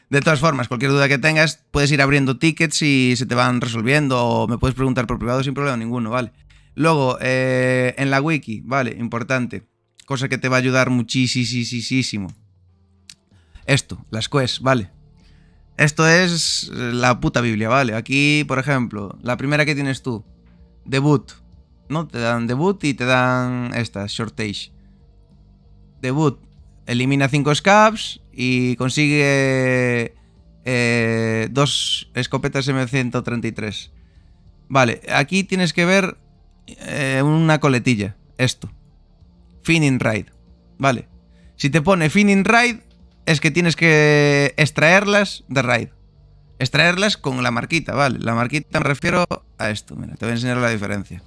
de todas formas, cualquier duda que tengas, puedes ir abriendo tickets y se te van resolviendo o me puedes preguntar por privado sin problema ninguno, ¿vale? Luego, eh, en la wiki, vale, importante cosa que te va a ayudar muchísimo. Esto, las quests, ¿vale? Esto es eh, la puta Biblia, ¿vale? Aquí, por ejemplo, la primera que tienes tú, debut, ¿no? Te dan debut y te dan esta, shortage. Debut, elimina 5 scabs y consigue eh, dos escopetas M133. Vale, aquí tienes que ver eh, una coletilla, esto. Finning Raid. Vale. Si te pone Finning Raid, es que tienes que extraerlas de Raid. Extraerlas con la marquita, ¿vale? La marquita me refiero a esto. Mira, te voy a enseñar la diferencia.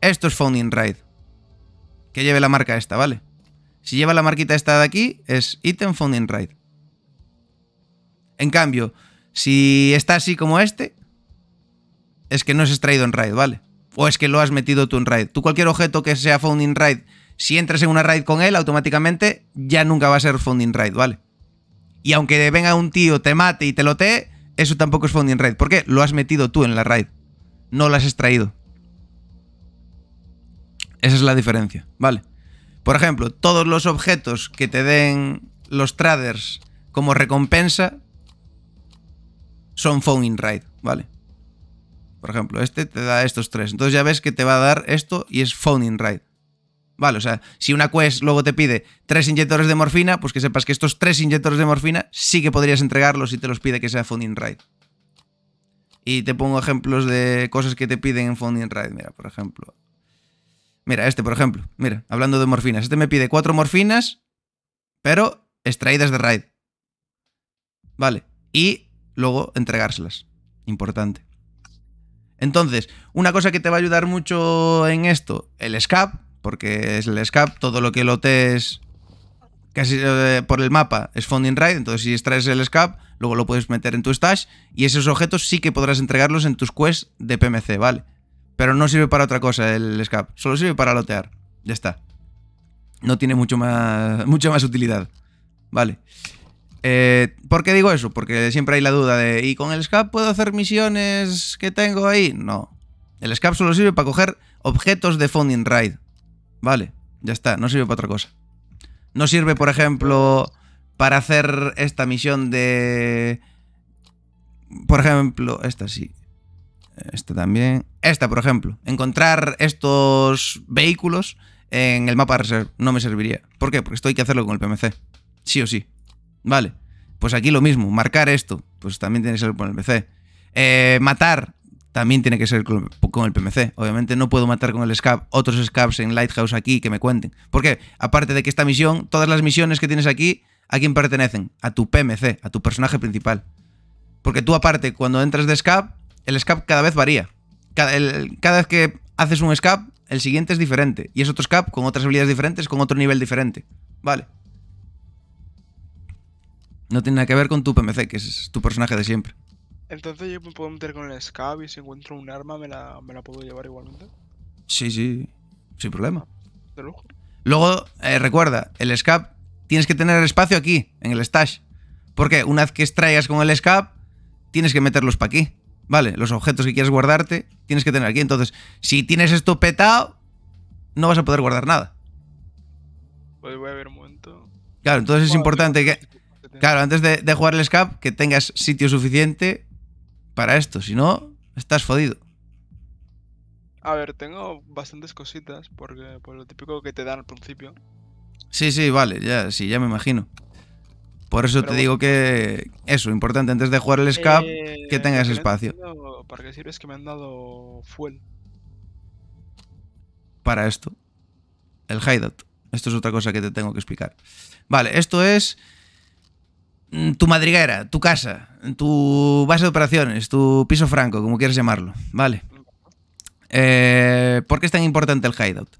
Esto es Founding Raid. Que lleve la marca esta, ¿vale? Si lleva la marquita esta de aquí, es Item Founding Raid. En cambio, si está así como este, es que no es extraído en raid, ¿vale? O es que lo has metido tú en raid. Tú cualquier objeto que sea Founding raid si entras en una raid con él, automáticamente ya nunca va a ser funding raid, ¿vale? Y aunque venga un tío, te mate y te lo te, eso tampoco es funding raid. ¿Por qué? Lo has metido tú en la raid. No lo has extraído. Esa es la diferencia, ¿vale? Por ejemplo, todos los objetos que te den los traders como recompensa son funding raid, ¿vale? Por ejemplo, este te da estos tres. Entonces ya ves que te va a dar esto y es funding raid. Vale, o sea, si una quest luego te pide tres inyectores de morfina, pues que sepas que estos tres inyectores de morfina sí que podrías entregarlos si te los pide que sea Funding Raid. Y te pongo ejemplos de cosas que te piden en Funding Raid. Mira, por ejemplo. Mira, este, por ejemplo. Mira, hablando de morfinas. Este me pide cuatro morfinas, pero extraídas de Raid. Vale. Y luego entregárselas. Importante. Entonces, una cosa que te va a ayudar mucho en esto, el SCAP, porque es el SCAP, todo lo que lotes casi eh, por el mapa es Founding Raid, entonces si extraes el SCAP, luego lo puedes meter en tu stash y esos objetos sí que podrás entregarlos en tus quests de PMC, ¿vale? Pero no sirve para otra cosa el SCAP, solo sirve para lotear, ya está. No tiene mucho más, mucha más utilidad, ¿vale? Eh, ¿Por qué digo eso? Porque siempre hay la duda de, ¿y con el SCAP puedo hacer misiones que tengo ahí? No. El SCAP solo sirve para coger objetos de funding Raid, Vale, ya está, no sirve para otra cosa. No sirve, por ejemplo, para hacer esta misión de... Por ejemplo, esta sí. Esta también. Esta, por ejemplo. Encontrar estos vehículos en el mapa no me serviría. ¿Por qué? Porque esto hay que hacerlo con el PMC. Sí o sí. Vale. Pues aquí lo mismo. Marcar esto. Pues también tiene que ser con el PC. Eh, matar también tiene que ser con, el PMC. Obviamente no puedo matar con el SCAP otros SCAPS en Lighthouse aquí que me cuenten. Porque aparte de que esta misión, todas las misiones que tienes aquí, ¿a quién pertenecen? A tu PMC, a tu personaje principal. Porque tú aparte, cuando entras de SCAP el SCAP cada vez varía. Cada, el, cada vez que haces un SCAP el siguiente es diferente. Y es otro SCAP con otras habilidades diferentes, con otro nivel diferente. Vale. No tiene nada que ver con tu PMC, que es tu personaje de siempre. Entonces yo me puedo meter con el scab y si encuentro un arma me la, me la puedo llevar igualmente. Sí, sí, sin problema. De lujo. Luego, eh, recuerda, el scab tienes que tener espacio aquí, en el stash. Porque una vez que extraigas con el scab, tienes que meterlos para aquí. Vale, los objetos que quieras guardarte, tienes que tener aquí. Entonces, si tienes esto petado, no vas a poder guardar nada. Pues voy a ver un momento. Claro, entonces es importante que... Claro, antes de, de jugar el scap, que tengas sitio suficiente para esto, si no, estás jodido. A ver, tengo bastantes cositas, porque por pues, lo típico que te dan al principio. Sí, sí, vale, ya, sí, ya me imagino. Por eso te digo que eso, importante antes de jugar el eh, SCAP, que tengas espacio. ¿Para qué sirves que me han dado fuel. Para esto. El hideout. Esto es otra cosa que te tengo que explicar. Vale, esto es Mm, tu madriguera, tu casa, tu base de operaciones, tu piso franco, como quieras llamarlo, ¿vale? Eh, ¿Por qué es tan importante el hideout?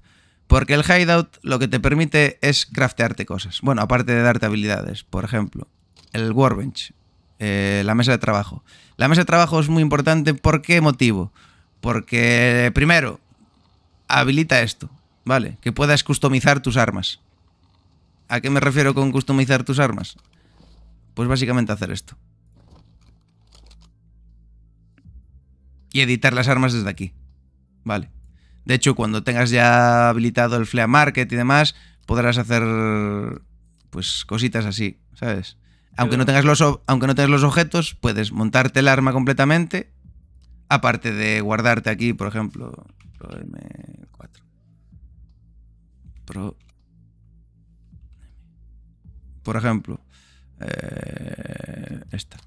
Porque el hideout lo que te permite es craftearte cosas. Bueno, aparte de darte habilidades, por ejemplo, el warbench, eh, la mesa de trabajo. La mesa de trabajo es muy importante, ¿por qué motivo? Porque, primero, habilita esto, ¿vale? Que puedas customizar tus armas. ¿A qué me refiero con customizar tus armas? Pues básicamente hacer esto. Y editar las armas desde aquí. Vale. De hecho, cuando tengas ya habilitado el Flea Market y demás, podrás hacer pues cositas así, ¿sabes? Aunque no, tengas los, aunque no tengas los objetos, puedes montarte el arma completamente, aparte de guardarte aquí, por ejemplo, Pro M4. Pro... Por ejemplo, eh, esta.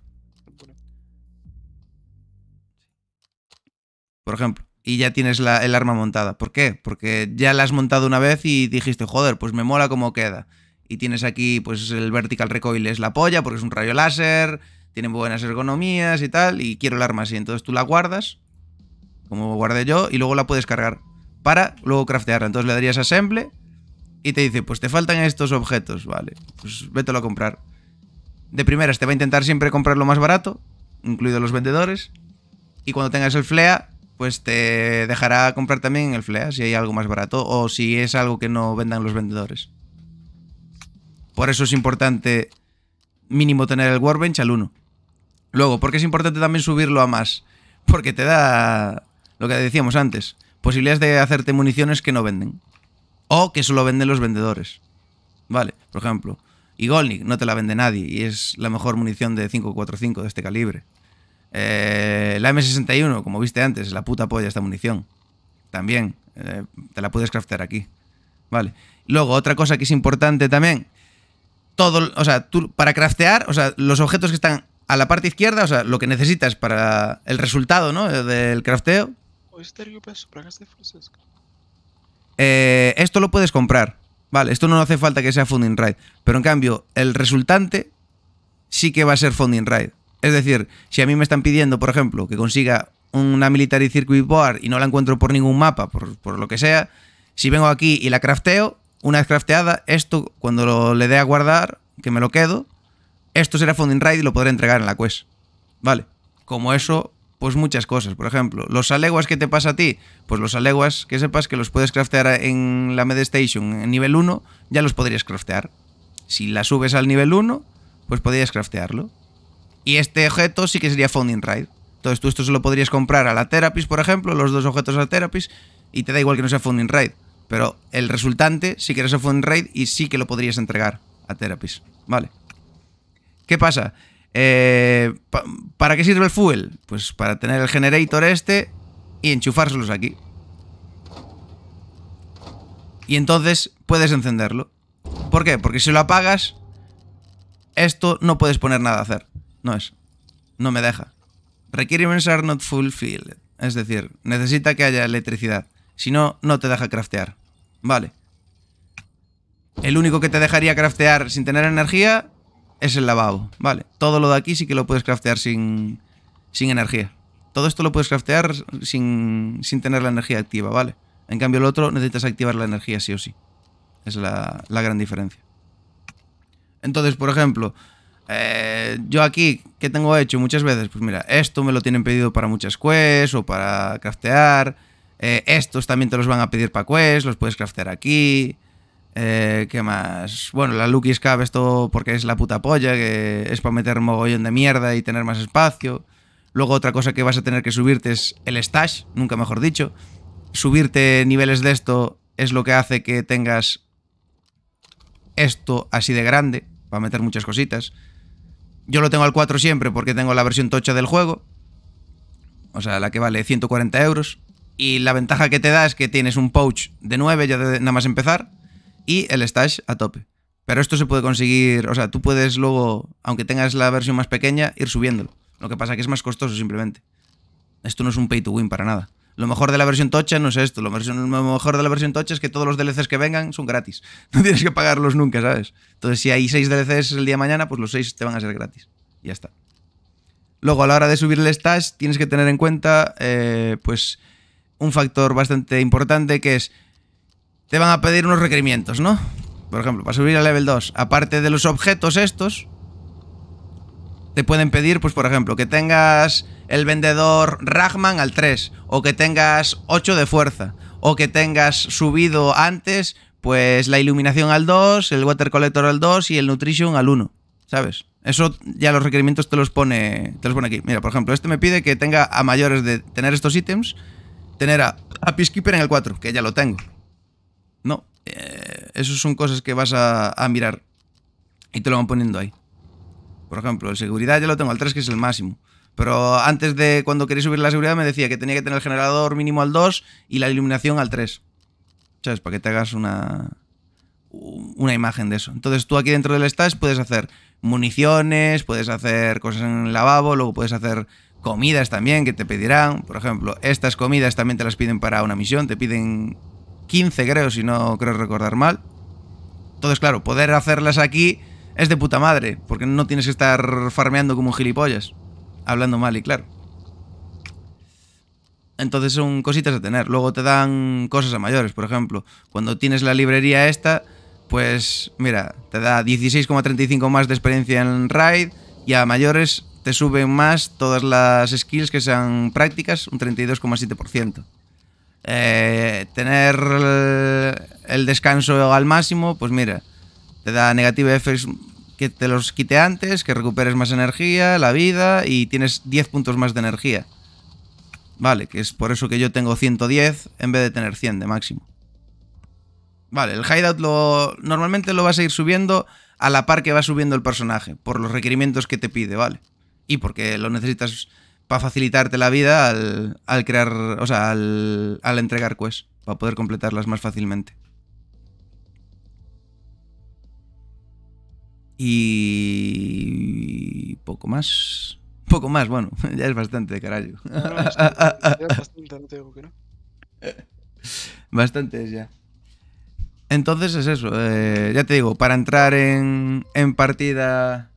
Por ejemplo. Y ya tienes el arma montada. ¿Por qué? Porque ya la has montado una vez y dijiste, joder, pues me mola como queda. Y tienes aquí, pues el vertical recoil es la polla porque es un rayo láser, tiene buenas ergonomías y tal, y quiero el arma así. Entonces tú la guardas, como guardé yo, y luego la puedes cargar para luego craftearla. Entonces le darías assemble y te dice, pues te faltan estos objetos, vale, pues vételo a comprar de primeras te va a intentar siempre comprar lo más barato, incluido los vendedores. Y cuando tengas el FLEA, pues te dejará comprar también el FLEA si hay algo más barato o si es algo que no vendan los vendedores. Por eso es importante mínimo tener el Warbench al 1. Luego, porque es importante también subirlo a más? Porque te da lo que decíamos antes, posibilidades de hacerte municiones que no venden o que solo venden los vendedores. Vale, por ejemplo, y Golnik no te la vende nadie y es la mejor munición de 5.45 de este calibre. Eh, la M61, como viste antes, la puta polla esta munición. También, eh, te la puedes craftear aquí. Vale. Luego, otra cosa que es importante también. Todo, o sea, tú, para craftear, o sea, los objetos que están a la parte izquierda, o sea, lo que necesitas para el resultado, ¿no? Eh, del crafteo. esto lo puedes comprar. Vale, esto no hace falta que sea funding Ride, Pero en cambio, el resultante sí que va a ser funding Ride. Es decir, si a mí me están pidiendo, por ejemplo, que consiga una military circuit board y no la encuentro por ningún mapa, por, lo que sea, si vengo aquí y la crafteo, una vez crafteada, esto cuando lo, le dé a guardar, que me lo quedo, esto será funding Ride y lo podré entregar en la quest. Vale, como eso pues muchas cosas, por ejemplo, los aleguas que te pasa a ti, pues los aleguas que sepas que los puedes craftear en la Medestation, en nivel 1, ya los podrías craftear. Si la subes al nivel 1, pues podrías craftearlo. Y este objeto sí que sería Founding Raid. Entonces tú esto se lo podrías comprar a la Therapist, por ejemplo, los dos objetos a la y te da igual que no sea Founding Raid. Pero el resultante sí que era Founding Raid y sí que lo podrías entregar a Therapist. ¿Vale? ¿Qué pasa? Eh, ¿Para qué sirve el fuel? Pues para tener el generator este y enchufárselos aquí. Y entonces puedes encenderlo. ¿Por qué? Porque si lo apagas, esto no puedes poner nada a hacer. No es. No me deja. Requirements are not fulfilled. Es decir, necesita que haya electricidad. Si no, no te deja craftear. Vale. El único que te dejaría craftear sin tener energía es el lavabo, ¿vale? Todo lo de aquí sí que lo puedes craftear sin, energía. Todo esto lo puedes craftear sin, tener la energía activa, ¿vale? En cambio el otro necesitas activar la energía sí o sí. es la, gran diferencia. Entonces, por ejemplo, eh, yo aquí, ¿qué tengo hecho muchas veces? Pues mira, esto me lo tienen pedido para muchas quests o para craftear. Eh, estos también te los van a pedir para quests, los puedes craftear aquí. Eh, ¿Qué más? Bueno, la Lucky Scab, esto porque es la puta polla, que es para meter mogollón de mierda y tener más espacio. Luego otra cosa que vas a tener que subirte es el stash, nunca mejor dicho. Subirte niveles de esto es lo que hace que tengas esto así de grande, para meter muchas cositas. Yo lo tengo al 4 siempre porque tengo la versión tocha del juego, o sea, la que vale 140 euros. Y la ventaja que te da es que tienes un pouch de 9 ya de, nada más empezar y el stash a tope. Pero esto se puede conseguir, o sea, tú puedes luego, aunque tengas la versión más pequeña, ir subiéndolo. Lo que pasa es que es más costoso simplemente. Esto no es un pay to win para nada. Lo mejor de la versión tocha no es esto. Lo, mejor de la versión tocha es que todos los DLCs que vengan son gratis. No tienes que pagarlos nunca, ¿sabes? Entonces, si hay 6 DLCs el día de mañana, pues los 6 te van a ser gratis. ya está. Luego, a la hora de subir el stash, tienes que tener en cuenta, eh, pues, un factor bastante importante que es te van a pedir unos requerimientos, ¿no? Por ejemplo, para subir al level 2, aparte de los objetos estos, te pueden pedir, pues por ejemplo, que tengas el vendedor Ragman al 3, o que tengas 8 de fuerza, o que tengas subido antes, pues la iluminación al 2, el water collector al 2 y el nutrition al 1, ¿sabes? Eso ya los requerimientos te los pone, te los pone aquí. Mira, por ejemplo, este me pide que tenga a mayores de tener estos ítems, tener a, a Peacekeeper en el 4, que ya lo tengo. No, eh, esas son cosas que vas a, mirar y te lo van poniendo ahí. Por ejemplo, seguridad ya lo tengo al 3, que es el máximo. Pero antes de cuando quería subir la seguridad me decía que tenía que tener el generador mínimo al 2 y la iluminación al 3. ¿Sabes? Para que te hagas una, una imagen de eso. Entonces tú aquí dentro del stash puedes hacer municiones, puedes hacer cosas en el lavabo, luego puedes hacer comidas también que te pedirán. Por ejemplo, estas comidas también te las piden para una misión, te piden 15 creo, si no creo recordar mal. Entonces, claro, poder hacerlas aquí es de puta madre, porque no tienes que estar farmeando como gilipollas, hablando mal y claro. Entonces son cositas a tener. Luego te dan cosas a mayores, por ejemplo. Cuando tienes la librería esta, pues mira, te da 16,35 más de experiencia en raid y a mayores te suben más todas las skills que sean prácticas, un 32,7%. Eh, tener el descanso al máximo, pues mira, te da negative effects que te los quite antes, que recuperes más energía, la vida y tienes 10 puntos más de energía. Vale, que es por eso que yo tengo 110 en vez de tener 100 de máximo. Vale, el hideout lo, normalmente lo vas a ir subiendo a la par que va subiendo el personaje, por los requerimientos que te pide, ¿vale? Y porque lo necesitas para facilitarte la vida al, al crear, o sea, al, al entregar quests, para poder completarlas más fácilmente. Y poco más. Poco más, bueno, ya es bastante, carajo. bastante, no te digo que no. Bastantes ya. Entonces es eso, eh, ya te digo, para entrar en, en partida...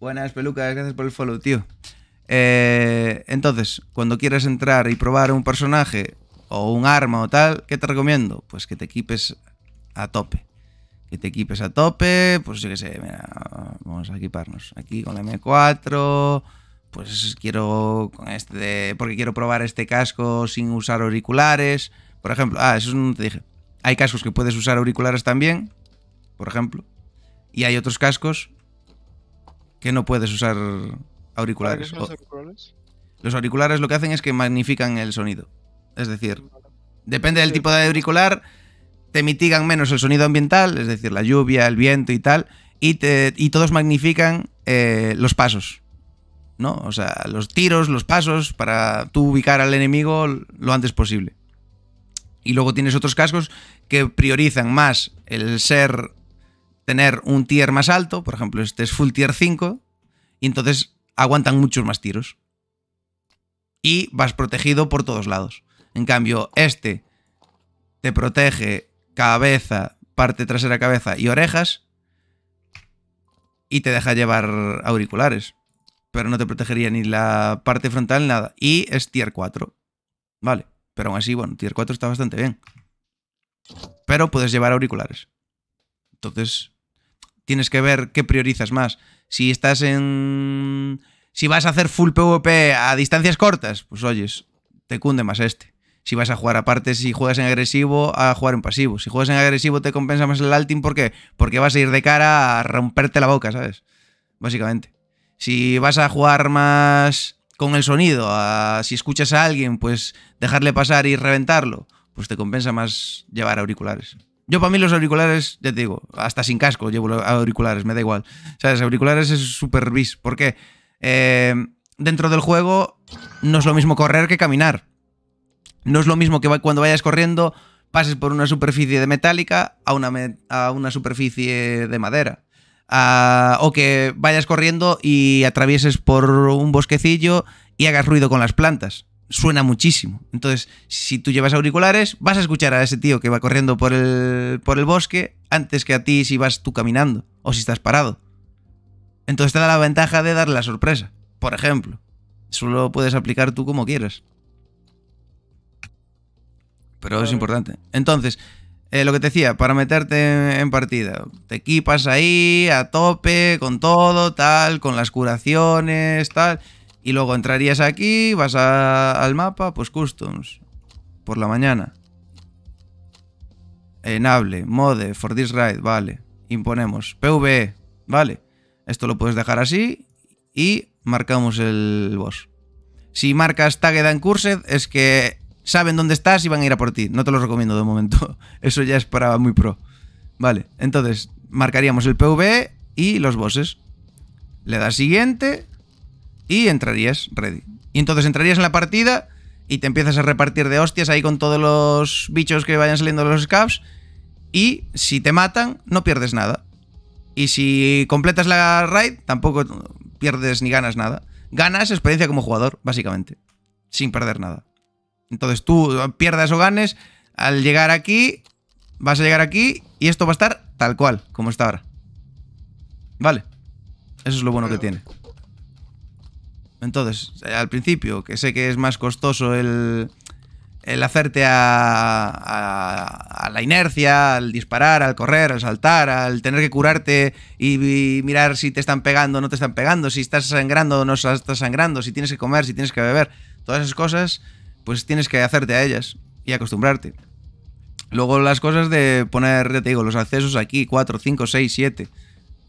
Buenas pelucas, gracias por el follow, tío. Eh, entonces, cuando quieras entrar y probar un personaje o un arma o tal, ¿qué te recomiendo? Pues que te equipes a tope. Que te equipes a tope, pues yo qué sé, vamos a equiparnos. Aquí con la M4, pues quiero con este, porque quiero probar este casco sin usar auriculares. Por ejemplo, ah, eso no te dije. Hay cascos que puedes usar auriculares también, por ejemplo. Y hay otros cascos que no puedes usar Auriculares. los auriculares? Los auriculares lo que hacen es que magnifican el sonido. Es decir, depende del tipo de auricular, te mitigan menos el sonido ambiental, es decir, la lluvia, el viento y tal, y, te, todos magnifican eh, los pasos. ¿No? O sea, los tiros, los pasos, para tú ubicar al enemigo lo antes posible. Y luego tienes otros cascos que priorizan más el ser, tener un tier más alto, por ejemplo, este es full tier 5, y entonces aguantan muchos más tiros. Y vas protegido por todos lados. En cambio, este te protege cabeza, parte trasera, cabeza y orejas. Y te deja llevar auriculares. Pero no te protegería ni la parte frontal, nada. Y es tier 4. Vale. Pero aún así, bueno, tier 4 está bastante bien. Pero puedes llevar auriculares. Entonces, tienes que ver qué priorizas más. Si estás en... Si vas a hacer full PvP a distancias cortas, pues oyes, te cunde más este. Si vas a jugar aparte, si juegas en agresivo, a jugar en pasivo. Si juegas en agresivo, te compensa más el alting. ¿Por qué? Porque vas a ir de cara a romperte la boca, ¿sabes? Básicamente. Si vas a jugar más con el sonido, si escuchas a alguien, pues dejarle pasar y reventarlo, pues te compensa más llevar auriculares. Yo para mí los auriculares, ya te digo, hasta sin casco llevo auriculares, me da igual. O sea, los auriculares es super bis, porque eh, dentro del juego no es lo mismo correr que caminar. No es lo mismo que cuando vayas corriendo pases por una superficie de metálica a una, a una superficie de madera. Ah, o que vayas corriendo y atravieses por un bosquecillo y hagas ruido con las plantas suena muchísimo. Entonces, si tú llevas auriculares, vas a escuchar a ese tío que va corriendo por el, por el bosque antes que a ti si vas tú caminando o si estás parado. Entonces te da la ventaja de dar la sorpresa, por ejemplo. Eso lo puedes aplicar tú como quieras. Pero es importante. Entonces, eh, lo que te decía, para meterte en partida, te equipas ahí a tope, con todo, tal, con las curaciones, tal. Y luego entrarías aquí, vas al mapa, pues customs. Por la mañana. Enable, mode, for this ride, vale. Imponemos. PVE, vale. Esto lo puedes dejar así y marcamos el boss. Si marcas tagged and cursed es que saben dónde estás y van a ir a por ti. No te lo recomiendo de momento. Eso ya es para muy pro. Vale, entonces marcaríamos el PVE y los bosses. Le das siguiente y entrarías ready. Y entonces entrarías en la partida y te empiezas a repartir de hostias ahí con todos los bichos que vayan saliendo de los scavs. Y si te matan, no pierdes nada. Y si completas la raid, tampoco pierdes ni ganas nada. Ganas experiencia como jugador, básicamente. Sin perder nada. Entonces tú pierdas o ganes, al llegar aquí, vas a llegar aquí y esto va a estar tal cual, como está ahora. Vale. Eso es lo bueno que tiene. Entonces, eh, al principio, que sé que es más costoso el, hacerte a, la inercia, al disparar, al correr, al saltar, al tener que curarte y, y, mirar si te están pegando o no te están pegando, si estás sangrando o no estás sangrando, si tienes que comer, si tienes que beber, todas esas cosas, pues tienes que hacerte a ellas y acostumbrarte. Luego las cosas de poner, ya te digo, los accesos aquí, 4, 5, 6, 7.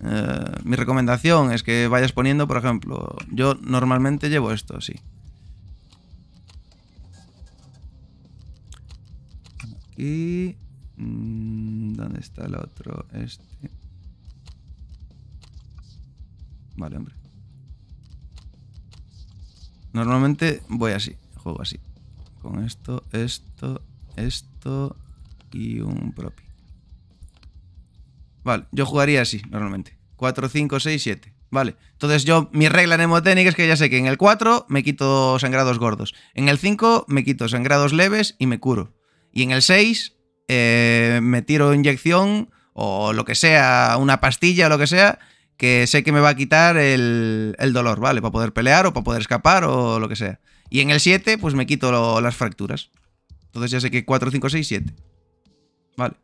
Eh, mi recomendación es que vayas poniendo, por ejemplo, yo normalmente llevo esto, así. Aquí... Mm, ¿Dónde está el otro? Este. Vale, hombre. Normalmente voy así, juego así. Con esto, esto, esto y un propio. Vale, yo jugaría así normalmente. 4, 5, 6, 7. Vale, entonces yo, mi regla mnemotécnica es que ya sé que en el 4 me quito sangrados gordos, en el 5 me quito sangrados leves y me curo, y en el 6 eh, me tiro inyección o lo que sea, una pastilla o lo que sea, que sé que me va a quitar el, el dolor, ¿vale? Para poder pelear o para poder escapar o lo que sea. Y en el 7 pues me quito las fracturas. Entonces ya sé que 4, 5, 6, 7. Vale.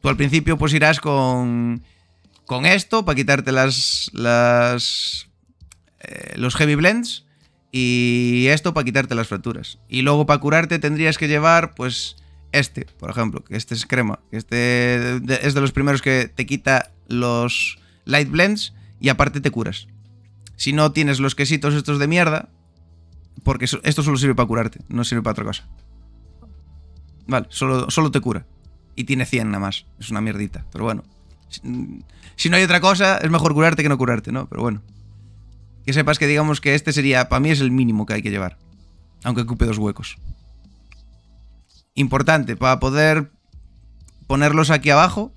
Tú al principio pues irás con, con esto para quitarte las, las eh, los heavy blends y esto para quitarte las fracturas. Y luego para curarte tendrías que llevar pues este, por ejemplo, que este es crema, que este es de los primeros que te quita los light blends y aparte te curas. Si no tienes los quesitos estos de mierda, porque esto solo sirve para curarte, no sirve para otra cosa. Vale, solo, solo te cura y tiene 100 nada más. Es una mierdita, pero bueno. Si no hay otra cosa, es mejor curarte que no curarte, ¿no? Pero bueno. Que sepas que digamos que este sería, para mí es el mínimo que hay que llevar. Aunque ocupe dos huecos. Importante, para poder ponerlos aquí abajo,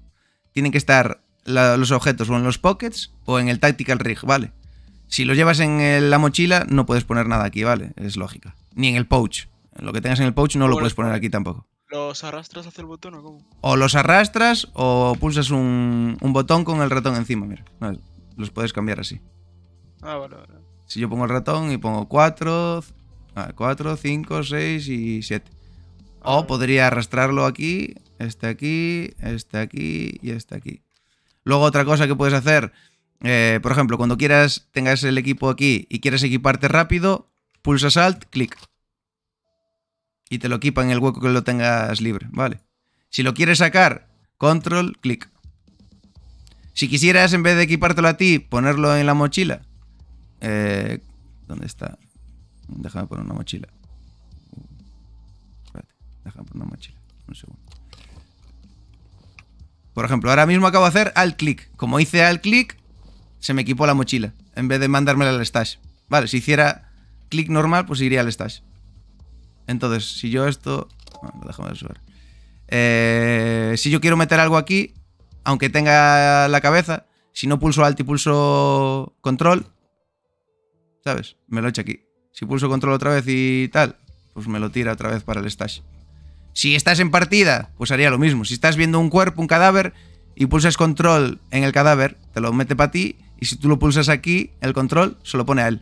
tienen que estar los objetos o en los pockets o en el tactical rig, ¿vale? Si lo llevas en la mochila, no puedes poner nada aquí, ¿vale? Es lógica. Ni en el pouch. Lo que tengas en el pouch no lo puedes poner aquí tampoco. ¿Los arrastras hacia el botón o cómo? O los arrastras o pulsas un, botón con el ratón encima, mira. los puedes cambiar así. Ah, vale, vale. Si yo pongo el ratón y pongo 4, 4, 5, 6 y 7. Ah, o podría arrastrarlo aquí, este aquí, este aquí y este aquí. Luego otra cosa que puedes hacer, eh, por ejemplo, cuando quieras, tengas el equipo aquí y quieres equiparte rápido, pulsas Alt, clic y te lo equipa en el hueco que lo tengas libre, ¿vale? Si lo quieres sacar, control, clic. Si quisieras, en vez de equipártelo a ti, ponerlo en la mochila. Eh, ¿Dónde está? Déjame poner una mochila. déjame poner una mochila. Un segundo. Por ejemplo, ahora mismo acabo de hacer alt clic. Como hice alt clic, se me equipó la mochila. En vez de mandármela al stash. Vale, si hiciera clic normal, pues iría al stash. Entonces, si yo esto... Bueno, déjame subir. Eh, si yo quiero meter algo aquí, aunque tenga la cabeza, si no pulso alt y pulso control, ¿sabes? Me lo echa aquí. Si pulso control otra vez y tal, pues me lo tira otra vez para el stash. Si estás en partida, pues haría lo mismo. Si estás viendo un cuerpo, un cadáver, y pulsas control en el cadáver, te lo mete para ti, y si tú lo pulsas aquí, el control se lo pone a él.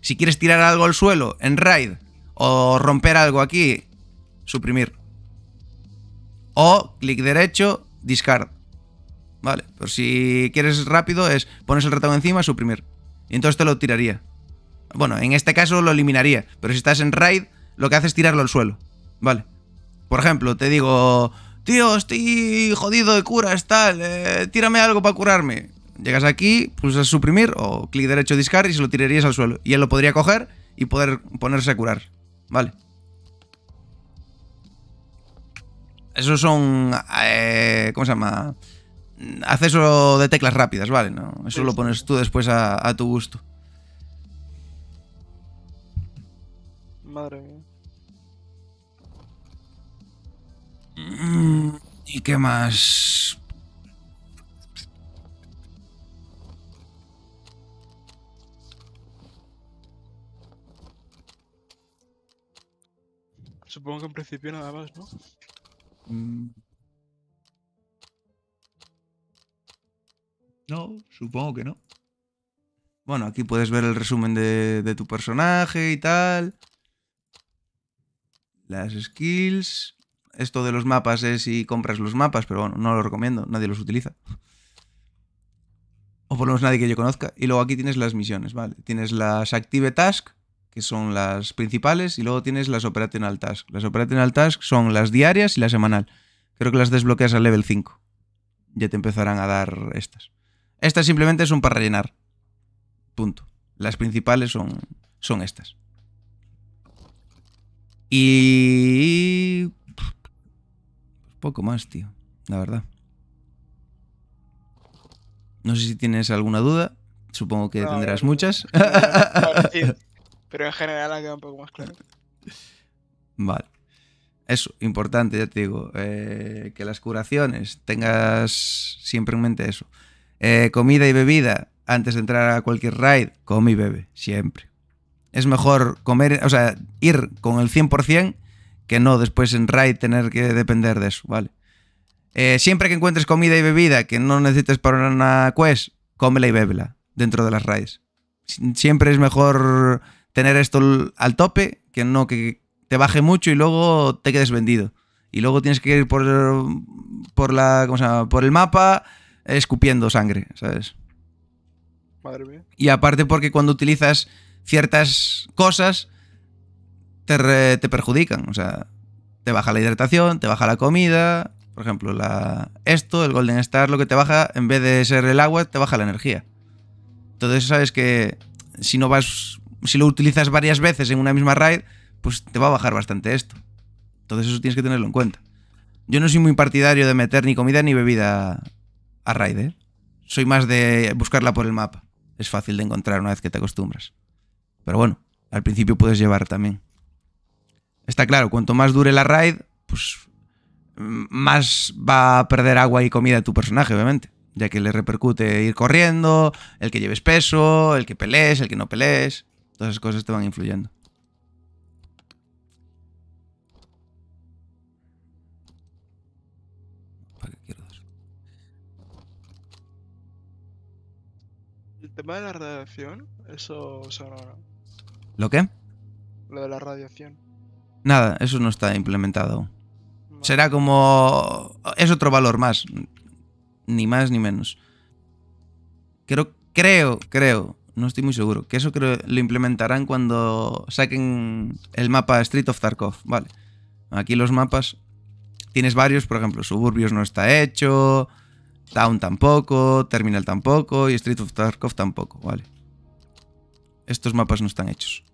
Si quieres tirar algo al suelo en raid, o romper algo aquí, suprimir. O clic derecho, discard. Vale, por pues si quieres rápido es pones el ratón encima, suprimir. Y entonces te lo tiraría. Bueno, en este caso lo eliminaría, pero si estás en raid, lo que hace es tirarlo al suelo. Vale. Por ejemplo, te digo, tío, estoy jodido de curas, tal, eh, tírame algo para curarme. Llegas aquí, pulsas suprimir o clic derecho discard y se lo tirarías al suelo. Y él lo podría coger y poder ponerse a curar. Vale. Esos son. Eh, ¿Cómo se llama? Acceso de teclas rápidas, vale, ¿no? Eso lo pones tú después a, a tu gusto. Madre mía. Mm, ¿Y qué más? Supongo que en principio nada más, ¿no? Mm. No, supongo que no. Bueno, aquí puedes ver el resumen de, tu personaje y tal. Las skills. Esto de los mapas es si compras los mapas, pero bueno, no lo recomiendo, nadie los utiliza. O por lo menos nadie que yo conozca. Y luego aquí tienes las misiones, ¿vale? Tienes las Active Task, que son las principales, y luego tienes las operational tasks. Las operational tasks son las diarias y la semanal. Creo que las desbloqueas al level 5. Ya te empezarán a dar estas. Estas simplemente son para rellenar. Punto. Las principales son, son estas. Y... Poco más, tío. La verdad. No sé si tienes alguna duda. Supongo que tendrás muchas. Pero en general ha quedado un poco más claro. Vale. Eso, importante, ya te digo. Eh, que las curaciones tengas siempre en mente eso. Eh, comida y bebida, antes de entrar a cualquier raid, come y bebe, siempre. Es mejor comer, o sea, ir con el 100% que no después en raid tener que depender de eso, ¿vale? Eh, siempre que encuentres comida y bebida que no necesites para una quest, cómela y bébela dentro de las raids. Siempre es mejor tener esto al tope, que no que te baje mucho y luego te quedes vendido. Y luego tienes que ir por, por, la, ¿cómo por el mapa escupiendo sangre, ¿sabes? Madre mía. Y aparte porque cuando utilizas ciertas cosas te, perjudican, o sea, te baja la hidratación, te baja la comida, por ejemplo, la, esto, el Golden Star, lo que te baja, en vez de ser el agua, te baja la energía. Entonces sabes que si no vas si lo utilizas varias veces en una misma raid, pues te va a bajar bastante esto. Entonces eso tienes que tenerlo en cuenta. Yo no soy muy partidario de meter ni comida ni bebida a raid, ¿eh? Soy más de buscarla por el mapa. Es fácil de encontrar una vez que te acostumbras. Pero bueno, al principio puedes llevar también. Está claro, cuanto más dure la raid, pues más va a perder agua y comida tu personaje, obviamente. Ya que le repercute ir corriendo, el que lleves peso, el que pelees, el que no pelees. Todas esas cosas te van influyendo. para El tema de la radiación, eso, o ¿Lo qué? Lo de la radiación. Nada, eso no está implementado. Será como... Es otro valor más. Ni más ni menos. Creo, creo, creo no estoy muy seguro. Que eso creo lo implementarán cuando saquen el mapa Street of Tarkov. Vale. Aquí los mapas. Tienes varios, por ejemplo, Suburbios no está hecho. Town tampoco, Terminal tampoco y Street of Tarkov tampoco, vale. Estos mapas no están hechos.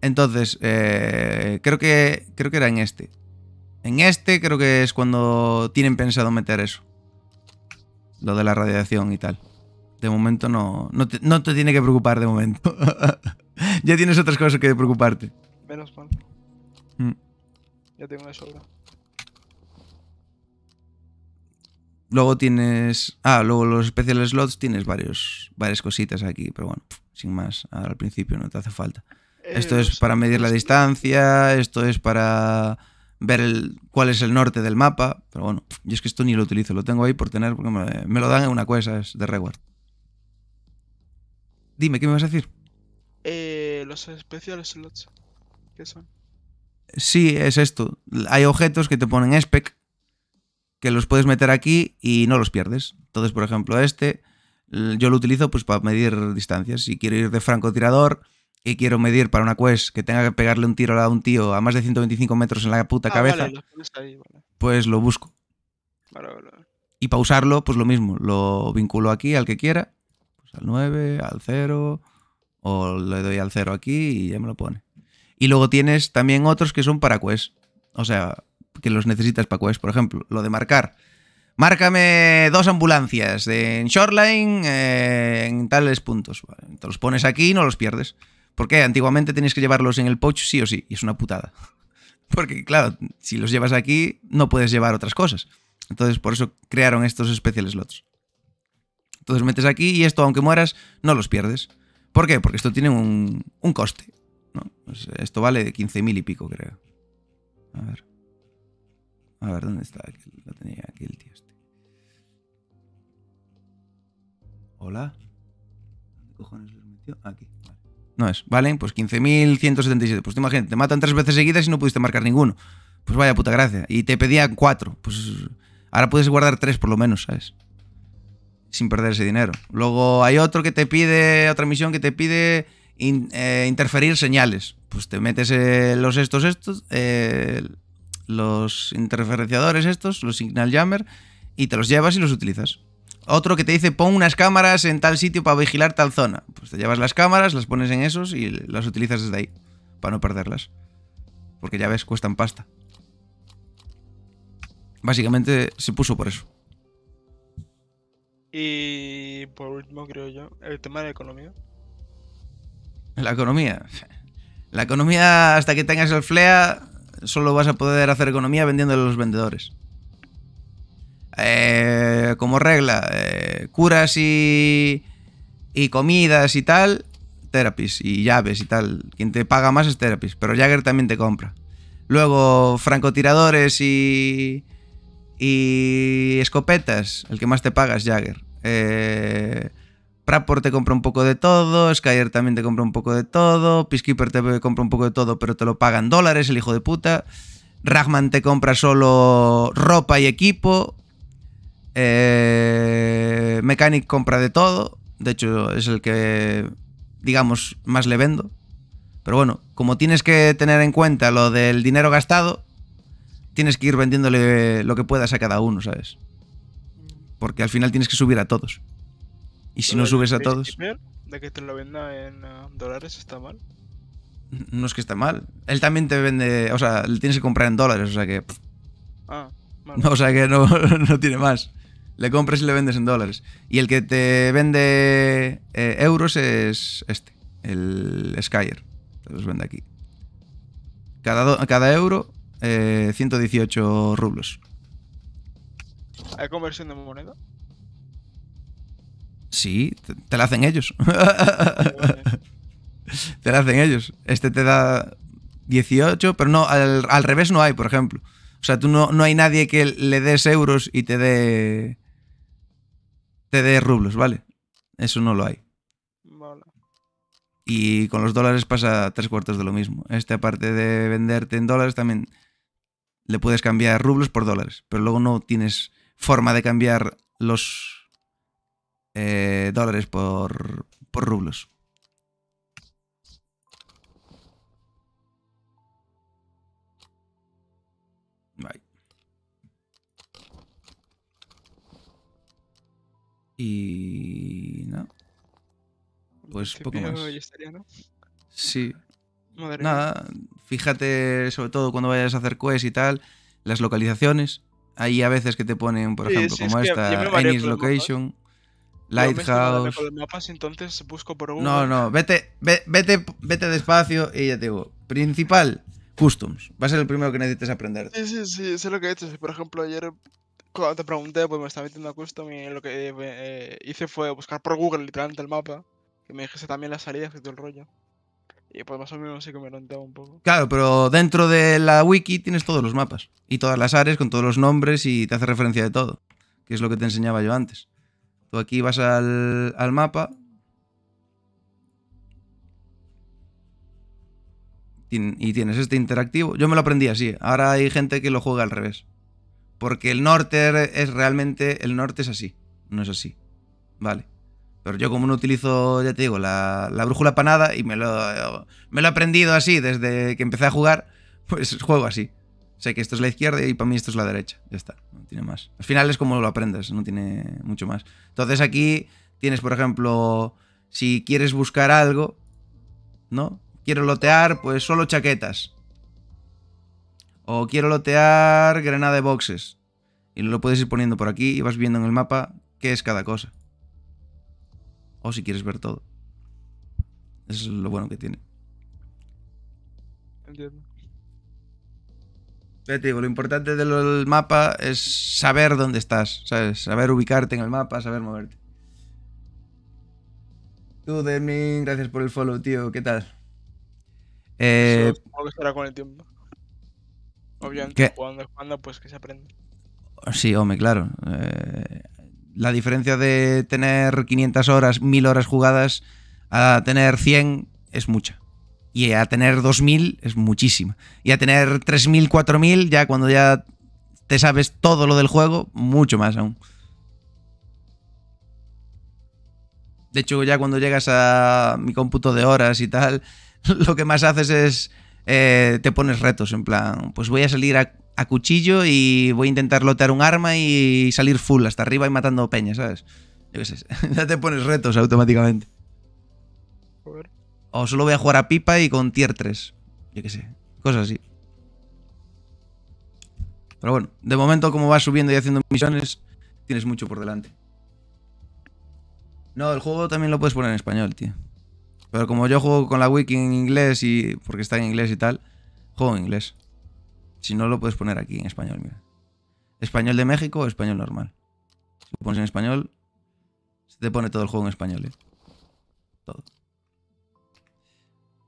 Entonces, eh, creo, que, creo que era en este. En este creo que es cuando tienen pensado meter eso. Lo de la radiación y tal de momento no, no, te, tiene que preocupar de momento. ya tienes otras cosas que preocuparte. Menos mal. Mm. Ya tengo una sobra. Luego tienes... Ah, luego los especial slots tienes varios, varias cositas aquí, pero bueno, sin más, al principio no te hace falta. Eh, esto es para medir la distancia, esto es para ver cuál es el norte del mapa, pero bueno, yo es que esto ni lo utilizo, lo tengo ahí por tener, porque me, me lo dan en una cosa, es de reward. Dime, ¿qué me vas a decir? Eh, los especiales slots. ¿Qué son? Sí, es esto. Hay objetos que te ponen spec que los puedes meter aquí y no los pierdes. Entonces, por ejemplo, este yo lo utilizo pues para medir distancias. Si quiero ir de francotirador y quiero medir para una quest que tenga que pegarle un tiro a un tío a más de 125 metros en la puta ah, cabeza, pues lo busco. y para usarlo, pues lo mismo. Lo vinculo aquí al que quiera al 9, al 0, o le doy al 0 aquí y ya me lo pone. Y luego tienes también otros que son para Quest. O sea, que los necesitas para Quest. Por ejemplo, lo de marcar. Márcame dos ambulancias en Shoreline eh, en tales puntos. te los pones aquí y no los pierdes. Porque antiguamente tenías que llevarlos en el pouch sí o sí. Y es una putada. Porque claro, si los llevas aquí no puedes llevar otras cosas. Entonces por eso crearon estos especiales lotos. Entonces metes aquí y esto, aunque mueras, no los pierdes. ¿Por qué? Porque esto tiene un, coste. ¿no? Pues esto vale de 15.000 y pico, creo. A ver. A ver, ¿dónde está? Lo tenía aquí el tío este. Hola. ¿Dónde cojones lo metió? Aquí. No es. Vale, pues 15.177. Pues te imaginas, te matan tres veces seguidas y no pudiste marcar ninguno. Pues vaya puta gracia. Y te pedían cuatro. Pues ahora puedes guardar tres por lo menos, ¿sabes? sin perder ese dinero. Luego hay otro que te pide, otra misión que te pide eh, interferir señales. Pues te metes eh, los estos, estos, eh, los interferenciadores estos, los signal jammer, y te los llevas y los utilizas. Otro que te dice pon unas cámaras en tal sitio para vigilar tal zona. Pues te llevas las cámaras, las pones en esos y las utilizas desde ahí, para no perderlas. Porque ya ves, cuestan pasta. Básicamente se puso por eso. Y por último, creo yo, el tema de la economía. La economía. La economía, hasta que tengas el FLEA, solo vas a poder hacer economía vendiendo a los vendedores. Eh, como regla, eh, curas y, y comidas y tal, therapies y llaves y tal. Quien te paga más es therapies, pero Jagger también te compra. Luego, francotiradores y, y escopetas, el que más te paga es Jagger. Eh, te compra un poco de todo, Skyer también te compra un poco de todo, Peacekeeper te compra un poco de todo, pero te lo pagan dólares, el hijo de puta. Rahman te compra solo ropa y equipo. Eh, Mechanic compra de todo. De hecho, es el que, digamos, más le vendo. Pero bueno, como tienes que tener en cuenta lo del dinero gastado, tienes que ir vendiéndole lo que puedas a cada uno, ¿sabes? porque al final tienes que subir a todos. Y si no subes a todos... De que te lo venda en eh, dólares está mal. No es que está mal. Él también te vende, o sea, le tienes que comprar en dólares, o sea que... Ah, o sea que no, tiene más. Le compras y le vendes en dólares. Y el que te vende eh, euros es este, el Skyer. los vende aquí. Cada, cada euro, 118 eh, rublos. ¿Hay conversión de moneda? Sí, te, la hacen ellos. te la hacen ellos. Este te da 18, pero no, al, revés no hay, por ejemplo. O sea, tú no, no, hay nadie que le des euros y te dé. Te dé rublos, ¿vale? Eso no lo hay. Y con los dólares pasa tres cuartos de lo mismo. Este, aparte de venderte en dólares, también le puedes cambiar rublos por dólares. Pero luego no tienes forma de cambiar los eh, dólares por, por rublos. Y no. Pues poco más. Sí. Nada, fíjate sobre todo cuando vayas a hacer quests y tal, las localizaciones Ahí a veces que te ponen, por ejemplo, como esta, Location, Lighthouse. No, no, vete, vete, vete despacio y ya te digo. Principal, customs. Va a ser el primero que necesites aprender. Sí, sí, sí, sé lo que he hecho. Por ejemplo, ayer cuando te pregunté, pues me estaba metiendo a custom y lo que eh, hice fue buscar por Google literalmente el mapa. Que me dijese también las salida que todo el rollo. Y pues más o menos que me un poco. Claro, pero dentro de la wiki tienes todos los mapas. Y todas las áreas con todos los nombres y te hace referencia de todo. Que es lo que te enseñaba yo antes. Tú aquí vas al, al mapa. Y tienes este interactivo. Yo me lo aprendí así. Ahora hay gente que lo juega al revés. Porque el norte es realmente. El norte es así. No es así. Vale. Pero yo como no utilizo, ya te digo, la, brújula para nada y me lo, me lo he aprendido así desde que empecé a jugar, pues juego así. Sé que esto es la izquierda y para mí esto es la derecha. Ya está, no tiene más. Al final es como lo aprendes, no tiene mucho más. Entonces aquí tienes, por ejemplo, si quieres buscar algo, ¿no? Quiero lotear, pues solo chaquetas. O quiero lotear granada de boxes. Y lo puedes ir poniendo por aquí y vas viendo en el mapa qué es cada cosa. O si quieres ver todo. Eso es lo bueno que tiene. Entiendo. te digo, lo importante del mapa es saber dónde estás, Saber ubicarte en el mapa, saber moverte. Tú, Demin, gracias por el follow, tío. ¿Qué tal? Eh, estará con el tiempo. Obviamente, cuando jugando, jugando, pues que se aprende. Sí, hombre, claro. Eh, la diferencia de tener 500 horas, 1000 horas jugadas a tener 100 es mucha. Y a tener 2000 es muchísima. Y a tener 3000, 4000, ya cuando ya te sabes todo lo del juego, mucho más aún. De hecho, ya cuando llegas a mi cómputo de horas y tal, lo que más haces es eh, te pones retos, en plan, pues voy a salir a a cuchillo y voy a intentar lotear un arma y salir full hasta arriba y matando peña, ¿sabes? ya te pones retos automáticamente. O solo voy a jugar a pipa y con tier 3. Yo qué sé, cosas así. Pero bueno, de momento como vas subiendo y haciendo misiones, tienes mucho por delante. No, el juego también lo puedes poner en español, tío. Pero como yo juego con la wiki en inglés y porque está en inglés y tal, juego en inglés. Si no, lo puedes poner aquí en español, mira. Español de México o español normal. Si lo pones en español, se te pone todo el juego en español, ¿eh? Todo.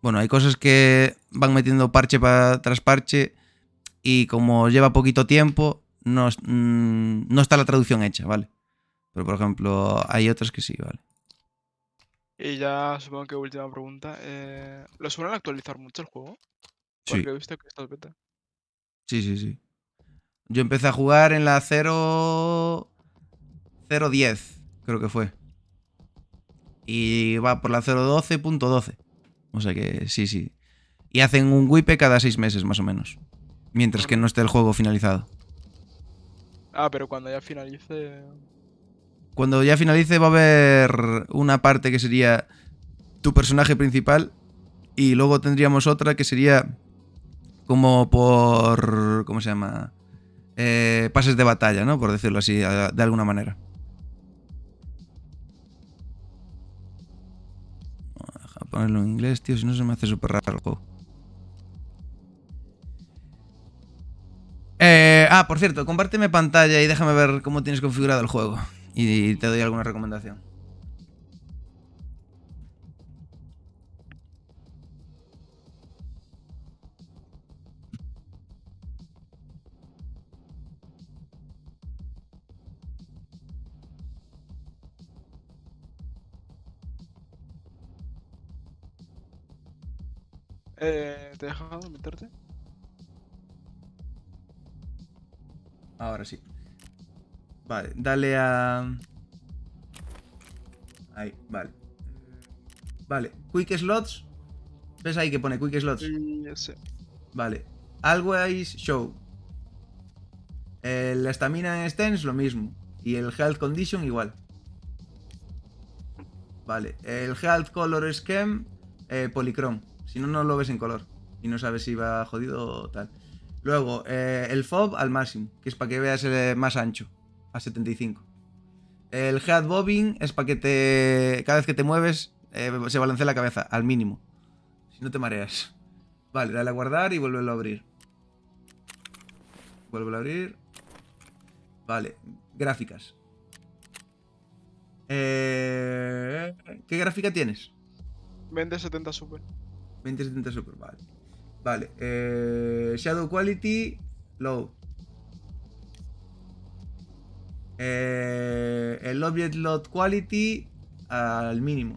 Bueno, hay cosas que van metiendo parche para tras parche y como lleva poquito tiempo, mm, no, está la traducción hecha, ¿vale? Pero por ejemplo, hay otras que sí, ¿vale? Y ya supongo que última pregunta. Eh, ¿Lo suelen actualizar mucho el juego? Porque he visto que estás beta. Sí, sí, sí. Yo empecé a jugar en la 0... 010, creo que fue. Y va por la 012.12. O sea que sí, sí. Y hacen un wipe cada seis meses, más o menos. Mientras que no esté el juego finalizado. Ah, pero cuando ya finalice... Cuando ya finalice va a haber una parte que sería tu personaje principal y luego tendríamos otra que sería como por, ¿cómo se llama? Eh, pases de batalla, ¿no? Por decirlo así, de alguna manera. Deja ponerlo en inglés, tío, si no se me hace súper raro Eh, ah, por cierto, compárteme pantalla y déjame ver cómo tienes configurado el juego. Y te doy alguna recomendación. Eh, ¿Te he dejado meterte? Ahora sí. Vale, dale a... Ahí, vale. Vale, quick slots. ¿Ves ahí que pone quick slots? Vale. Always show. la estamina en stance, lo mismo. Y el health condition, igual. Vale. El health color scheme, eh, si no, no lo ves en color. Y no sabes si va jodido o tal. Luego, eh, el FOB al máximo, que es para que veas el eh, más ancho, a 75. El head bobbing es para que te. Cada vez que te mueves, eh, se balancee la cabeza, al mínimo. Si no te mareas. Vale, dale a guardar y vuelvelo a abrir. Vuelvelo a abrir. Vale, gráficas. ¿Qué gráfica tienes? Vende 70 super. 2070 Super, vale. Vale. Eh, shadow Quality, Low. Eh, el Object Load Quality al mínimo.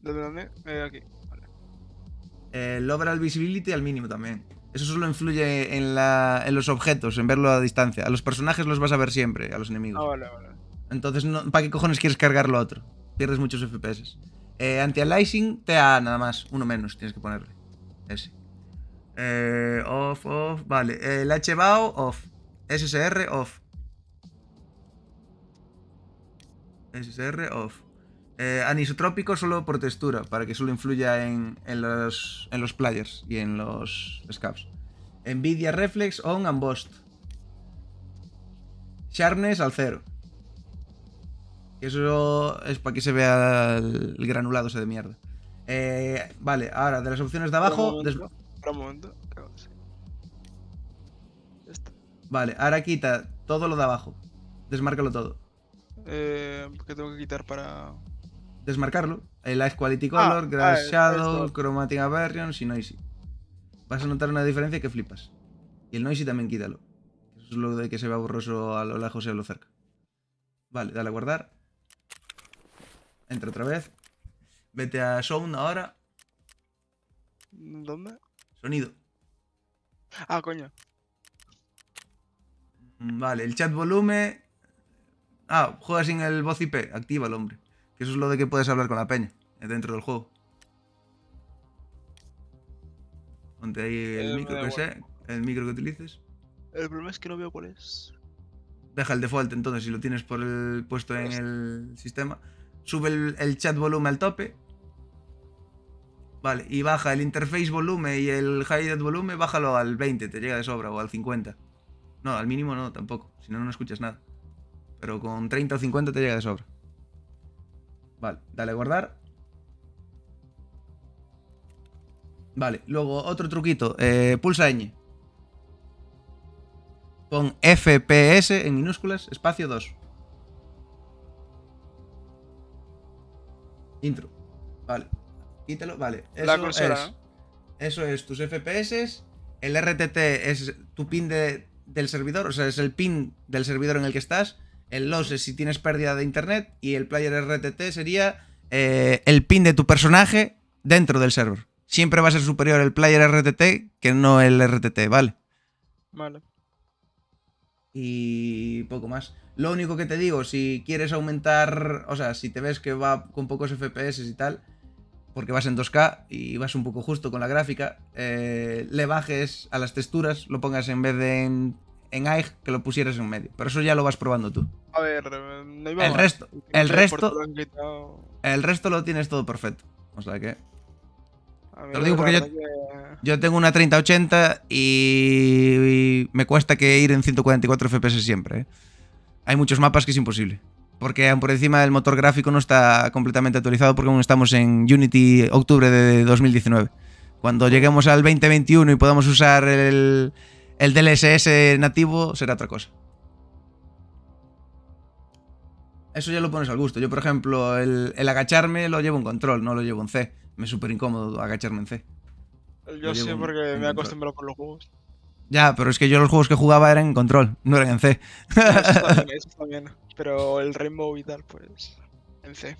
¿Dónde? dónde? Eh, aquí. Vale. Eh, el Overall Visibility al mínimo también. Eso solo influye en, la, en, los objetos, en verlo a distancia. A los personajes los vas a ver siempre, a los enemigos. Ah, vale, vale. Entonces, ¿para qué cojones quieres cargarlo lo otro? Pierdes muchos FPS. Eh, anti-aliasing, TAA nada más, uno menos tienes que ponerle. Ese. Eh, off, off, vale. El HBAO, off. SSR, off. SSR, off. Eh, anisotrópico solo por textura, para que solo influya en, los, players y en los scabs. Nvidia Reflex, on and Bust. Sharpness al cero. Eso es para que se vea el, granulado ese de mierda. Eh, vale, ahora, de las opciones de abajo... un momento. Vale, ahora quita todo lo de abajo. Desmárcalo todo. Eh, ¿Qué tengo que quitar para...? Desmarcarlo. El Life Quality ah, Color, Grass ah, Shadow, Chromatic Averions y Noisy. Vas a notar una diferencia que flipas. Y el Noisy también quítalo. Eso es lo de que se vea borroso a lo lejos y a lo cerca. Vale, dale a guardar. Entra otra vez. Vete a Sound ahora. ¿Dónde? Sonido. Ah, coño. Mm, vale, el chat volumen. Ah, juega sin el voz IP. Activa el hombre. Que eso es lo de que puedes hablar con la peña eh, dentro del juego. Ponte ahí el eh, micro que sé, el micro que utilices. El problema es que no veo cuál es. Deja el default entonces si lo tienes por el puesto en el sistema. Sube el, chat volumen al tope. Vale, y baja el interface volumen y el high volumen, bájalo al 20, te llega de sobra, o al 50. No, al mínimo no, tampoco, si no, no escuchas nada. Pero con 30 o 50 te llega de sobra. Vale, dale guardar. Vale, luego otro truquito, eh, pulsa ñ. Pon FPS en minúsculas, espacio 2. Intro. Vale. Quítalo. Vale. Eso es. ¿eh? Eso es tus FPS. El RTT es tu pin del servidor. O sea, es el pin del servidor en el que estás. El loss es si tienes pérdida de internet. Y el player RTT sería eh, el pin de tu personaje dentro del server. Siempre va a ser superior el player RTT que no el RTT, ¿vale? Vale. Y poco más. Lo único que te digo, si quieres aumentar, o sea, si te ves que va con pocos FPS y tal, porque vas en 2K y vas un poco justo con la gráfica, eh, le bajes a las texturas, lo pongas en vez de en, en AIG, que lo pusieras en medio. Pero eso ya lo vas probando tú. A ver, eh, el resto, el resto, el resto lo tienes todo perfecto. O sea que... Te lo digo porque yo, tengo una 3080 y me cuesta que ir en 144 FPS siempre. ¿eh? hay muchos mapas que es imposible. Porque por encima el motor gráfico no está completamente actualizado porque aún estamos en Unity octubre de 2019. Cuando lleguemos al 2021 y podamos usar el, el DLSS nativo, será otra cosa. Eso ya lo pones al gusto. Yo, por ejemplo, el, el agacharme lo llevo en control, no lo llevo en C. Me es súper incómodo agacharme en C. Yo sí, porque me acostumbrado con los juegos. Ya, pero es que yo los juegos que jugaba eran en control, no eran en C. Eso también, Pero el Rainbow y tal, pues en C.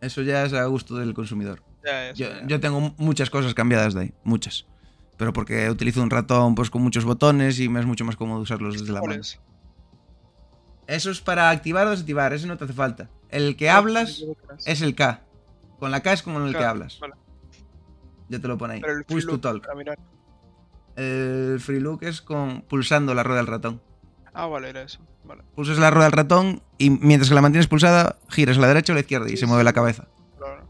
Eso ya es a gusto del consumidor. yo, tengo muchas cosas cambiadas de ahí, muchas. Pero porque utilizo un ratón pues con muchos botones y me es mucho más cómodo usarlos desde la mano. Eso es para activar o desactivar, ese no te hace falta. El que hablas es el K. Con la K es como el que hablas. Ya te lo pone ahí. to talk. El free look es con pulsando la rueda del ratón. Ah, vale, era eso. Pulsas la rueda del ratón y mientras que la mantienes pulsada, giras a la derecha o a la izquierda y se mueve la cabeza. Claro,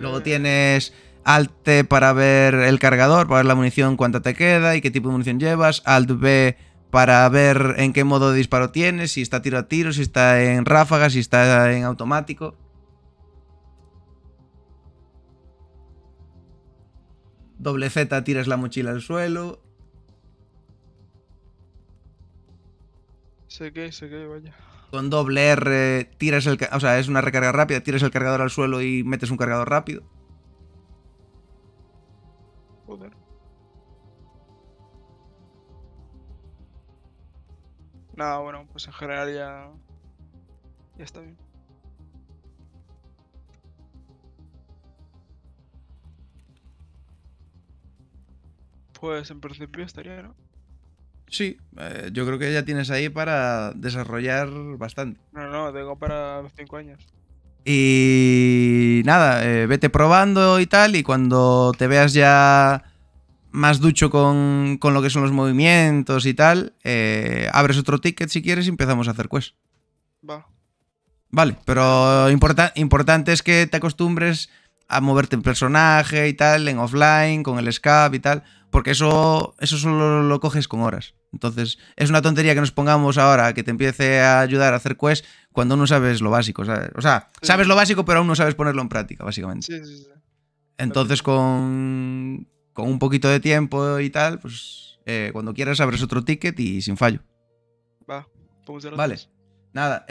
Luego eh. tienes Alt T para ver el cargador, para ver la munición, cuánta te queda y qué tipo de munición llevas. Alt B para ver en qué modo de disparo tienes, si está tiro a tiro, si está en ráfaga, si está en automático. Doble Z, tiras la mochila al suelo. Sé que, sé que, vaya. Con doble R, tiras el. O sea, es una recarga rápida, tiras el cargador al suelo y metes un cargador rápido. Joder. Nada, bueno, pues en general ya. Ya está bien. Pues en principio estaría, ¿no? Sí, eh, yo creo que ya tienes ahí para desarrollar bastante. No, no, tengo para los 5 años. Y nada, eh, vete probando y tal, y cuando te veas ya más ducho con, lo que son los movimientos y tal, eh, abres otro ticket si quieres y empezamos a hacer quest. Va. Vale, pero importante es que te acostumbres a moverte en personaje y tal, en offline, con el scap y tal, porque eso, eso solo lo coges con horas. Entonces, es una tontería que nos pongamos ahora que te empiece a ayudar a hacer quest cuando no sabes lo básico. ¿sabes? O sea, sabes lo básico, pero aún no sabes ponerlo en práctica, básicamente. Sí, sí, Entonces, con, con, un poquito de tiempo y tal, pues eh, cuando quieras abres otro ticket y sin fallo. Va, Vale. Nada. Eh,